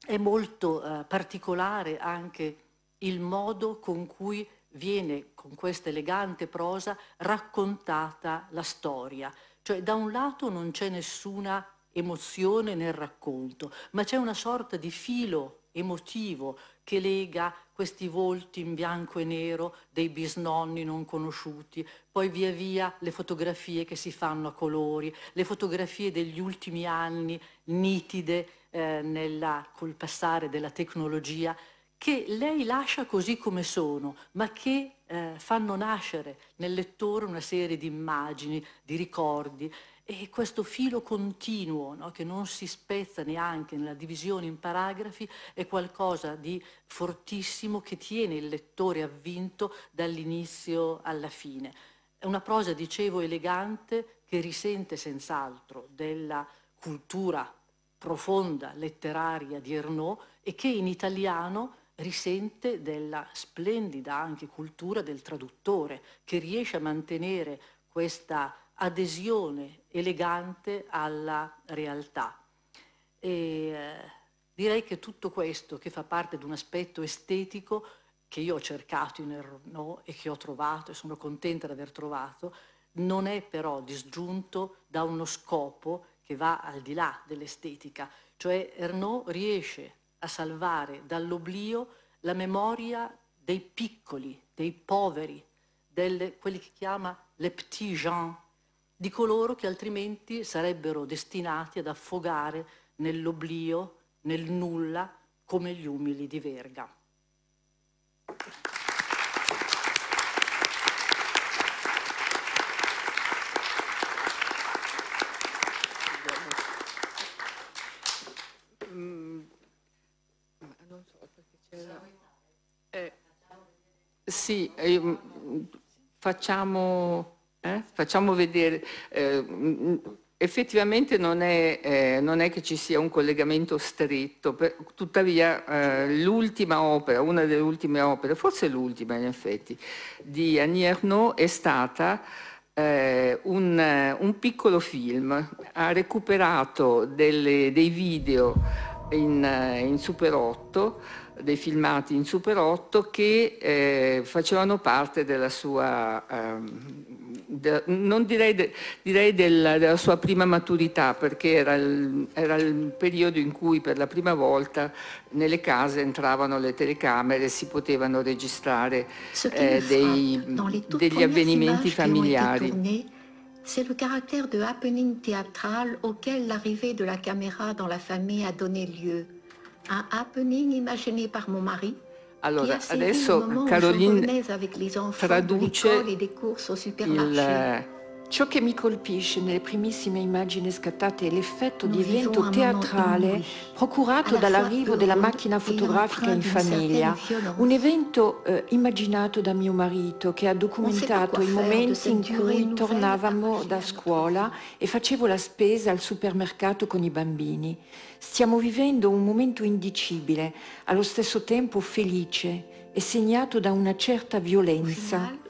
è molto eh, particolare anche il modo con cui viene, con questa elegante prosa, raccontata la storia cioè da un lato non c'è nessuna emozione nel racconto, ma c'è una sorta di filo emotivo che lega questi volti in bianco e nero dei bisnonni non conosciuti, poi via via le fotografie che si fanno a colori, le fotografie degli ultimi anni nitide eh, nella, col passare della tecnologia, che lei lascia così come sono, ma che eh, fanno nascere nel lettore una serie di immagini, di ricordi e questo filo continuo no, che non si spezza neanche nella divisione in paragrafi è qualcosa di fortissimo che tiene il lettore avvinto dall'inizio alla fine. È una prosa, dicevo, elegante che risente senz'altro della cultura profonda letteraria di Ernaud e che in italiano risente della splendida anche cultura del traduttore che riesce a mantenere questa adesione elegante alla realtà. E, eh, direi che tutto questo, che fa parte di un aspetto estetico che io ho cercato in Erno e che ho trovato e sono contenta di aver trovato, non è però disgiunto da uno scopo che va al di là dell'estetica, cioè Erno riesce a salvare dall'oblio la memoria dei piccoli, dei poveri, delle, quelli che chiama le petits gens, di coloro che altrimenti sarebbero destinati ad affogare nell'oblio, nel nulla, come gli umili di Verga. Sì, eh, mm, facciamo, eh, facciamo, vedere. Eh, mm, effettivamente non è, eh, non è, che ci sia un collegamento stretto, per, tuttavia eh, l'ultima opera, una delle ultime opere, forse l'ultima in effetti, di Annie Arnaud è stata eh, un, un, piccolo film, ha recuperato delle, dei video in, in Super 8 dei filmati in Super 8 che eh, facevano parte della sua, ehm, de, non direi, de, direi della, della, sua prima maturità, perché era il, era il, periodo in cui per la prima volta nelle case entravano le telecamere e si potevano registrare eh, dei, degli avvenimenti familiari. C'est le caractère de happening théâtral auquel l'arrivée de la caméra dans la famille a donné lieu. Allora, adesso Caroline traduce il Ciò che mi colpisce nelle primissime immagini scattate è l'effetto di evento teatrale procurato dall'arrivo della macchina fotografica in famiglia, un evento eh, immaginato da mio marito che ha documentato i momenti in cui tornavamo da scuola e facevo la spesa al supermercato con i bambini. Stiamo vivendo un momento indicibile, allo stesso tempo felice e segnato da una certa violenza.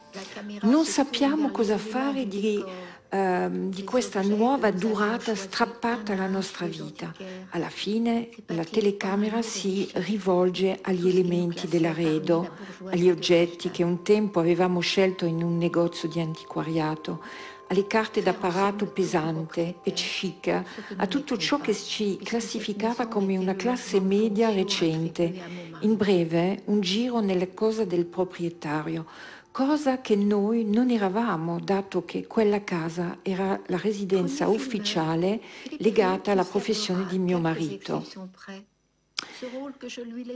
Non sappiamo cosa fare di, eh, di questa nuova durata strappata alla nostra vita. Alla fine la telecamera si rivolge agli elementi dell'arredo, agli oggetti che un tempo avevamo scelto in un negozio di antiquariato, alle carte d'apparato pesante e chic, a tutto ciò che ci classificava come una classe media recente. In breve, un giro nelle cose del proprietario cosa che noi non eravamo, dato che quella casa era la residenza ufficiale legata alla professione di mio marito.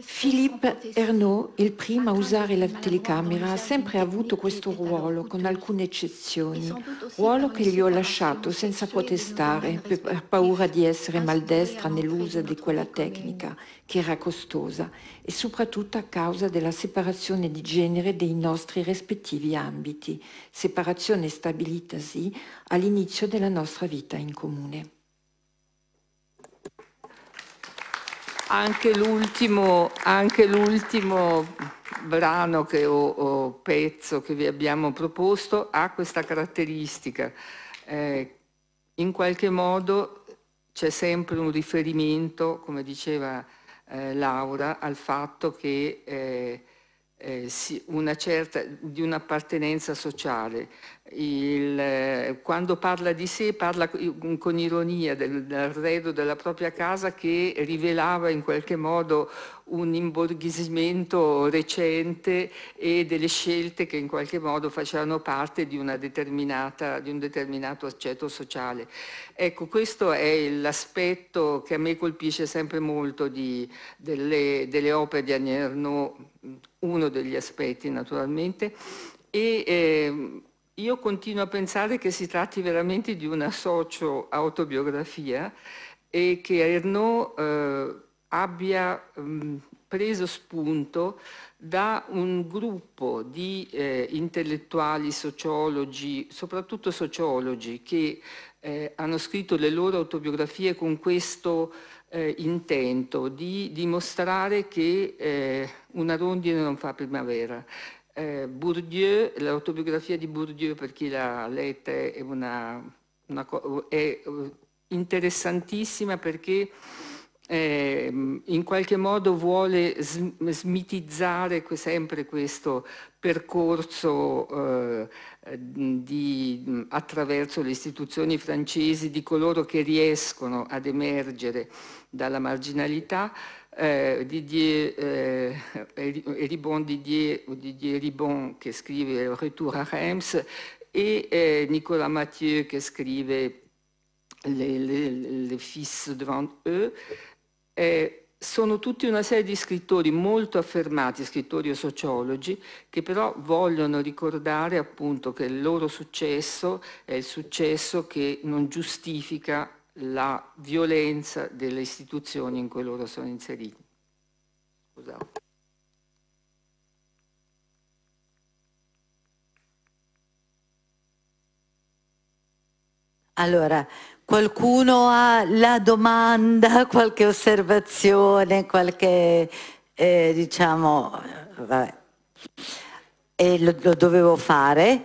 Philippe Ernaud, il primo a usare la telecamera, ha sempre avuto questo ruolo, con alcune eccezioni, ruolo che gli ho lasciato senza protestare eh, per paura di essere maldestra nell'uso di quella tecnica che era costosa e soprattutto a causa della separazione di genere dei nostri rispettivi ambiti, separazione stabilitasi all'inizio della nostra vita in comune. Anche l'ultimo, anche l'ultimo brano che, o, o, pezzo che vi abbiamo proposto ha questa caratteristica. Eh, in qualche modo c'è sempre un riferimento, come diceva eh, Laura, al fatto che eh, eh una certa, di un'appartenenza sociale. Il, eh, quando parla di sé parla con ironia del, dell'arredo della propria casa che rivelava in qualche modo un imborghisimento recente e delle scelte che in qualche modo facevano parte di, una determinata, di un determinato aspetto sociale. Ecco, questo è l'aspetto che a me colpisce sempre molto di, delle, delle, opere di Agnerno, uno degli aspetti naturalmente, e, eh, io continuo a pensare che si tratti veramente di una socio-autobiografia e che Ernaud eh, abbia mh, mm, preso spunto da un gruppo di eh, intellettuali, sociologi, soprattutto sociologi, che eh, hanno scritto le loro autobiografie con questo eh, intento di dimostrare che eh, una rondine non fa primavera eh, Bourdieu, l'autobiografia di Bourdieu per chi l'ha letta è, una, una, è eh, interessantissima perché eh, in qualche modo vuole smitizzare sempre questo percorso eh, di, attraverso le istituzioni francesi di coloro che riescono ad emergere dalla marginalità eh, Didier, eh, Ribon, Didier, ou Didier Ribon che scrive Retour à Reims e eh, Nicolas Mathieu che scrive le, le, le Fils devant eux. Eh, sono tutti una serie di scrittori molto affermati, scrittori o sociologi, che però vogliono ricordare appunto che il loro successo è il successo che non giustifica la violenza delle istituzioni in cui loro sono inseriti. Scusate. Allora, qualcuno ha la domanda, qualche osservazione, qualche, eh, diciamo, vabbè. E lo, lo dovevo fare.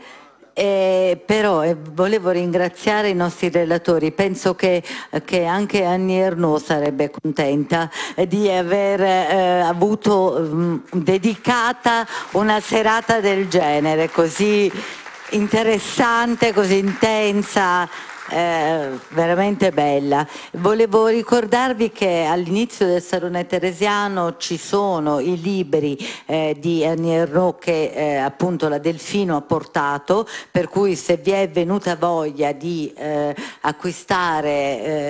Eh, però eh, volevo ringraziare i nostri relatori, penso che, che anche Annie Ernaux sarebbe contenta eh, di aver eh, avuto mh, mm, dedicata una serata del genere così interessante, così intensa eh, veramente bella. Volevo ricordarvi che all'inizio del Salone Teresiano ci sono i libri eh, di Annie Ernaux che eh, appunto la Delfino ha portato, per cui se vi è venuta voglia di eh, acquistare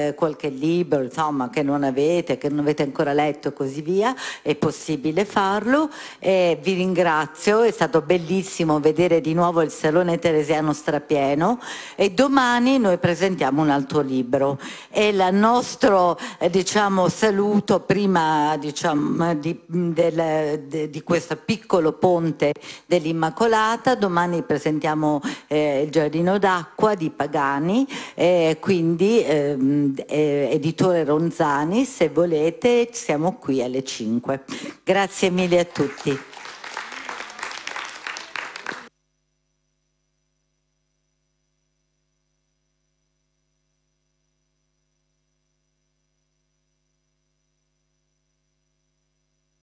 eh, qualche libro insomma, che non avete, che non avete ancora letto e così via, è possibile farlo. vi ringrazio, è stato bellissimo vedere di nuovo il Salone Teresiano strapieno e domani noi presentiamo un altro libro e il nostro eh, diciamo, saluto prima diciamo, di, del, de, di, questo piccolo ponte dell'Immacolata, domani presentiamo eh, il Giardino d'acqua di Pagani, eh, quindi ehm, eh, editore Ronzani, se volete siamo qui alle 5. Grazie mille a tutti.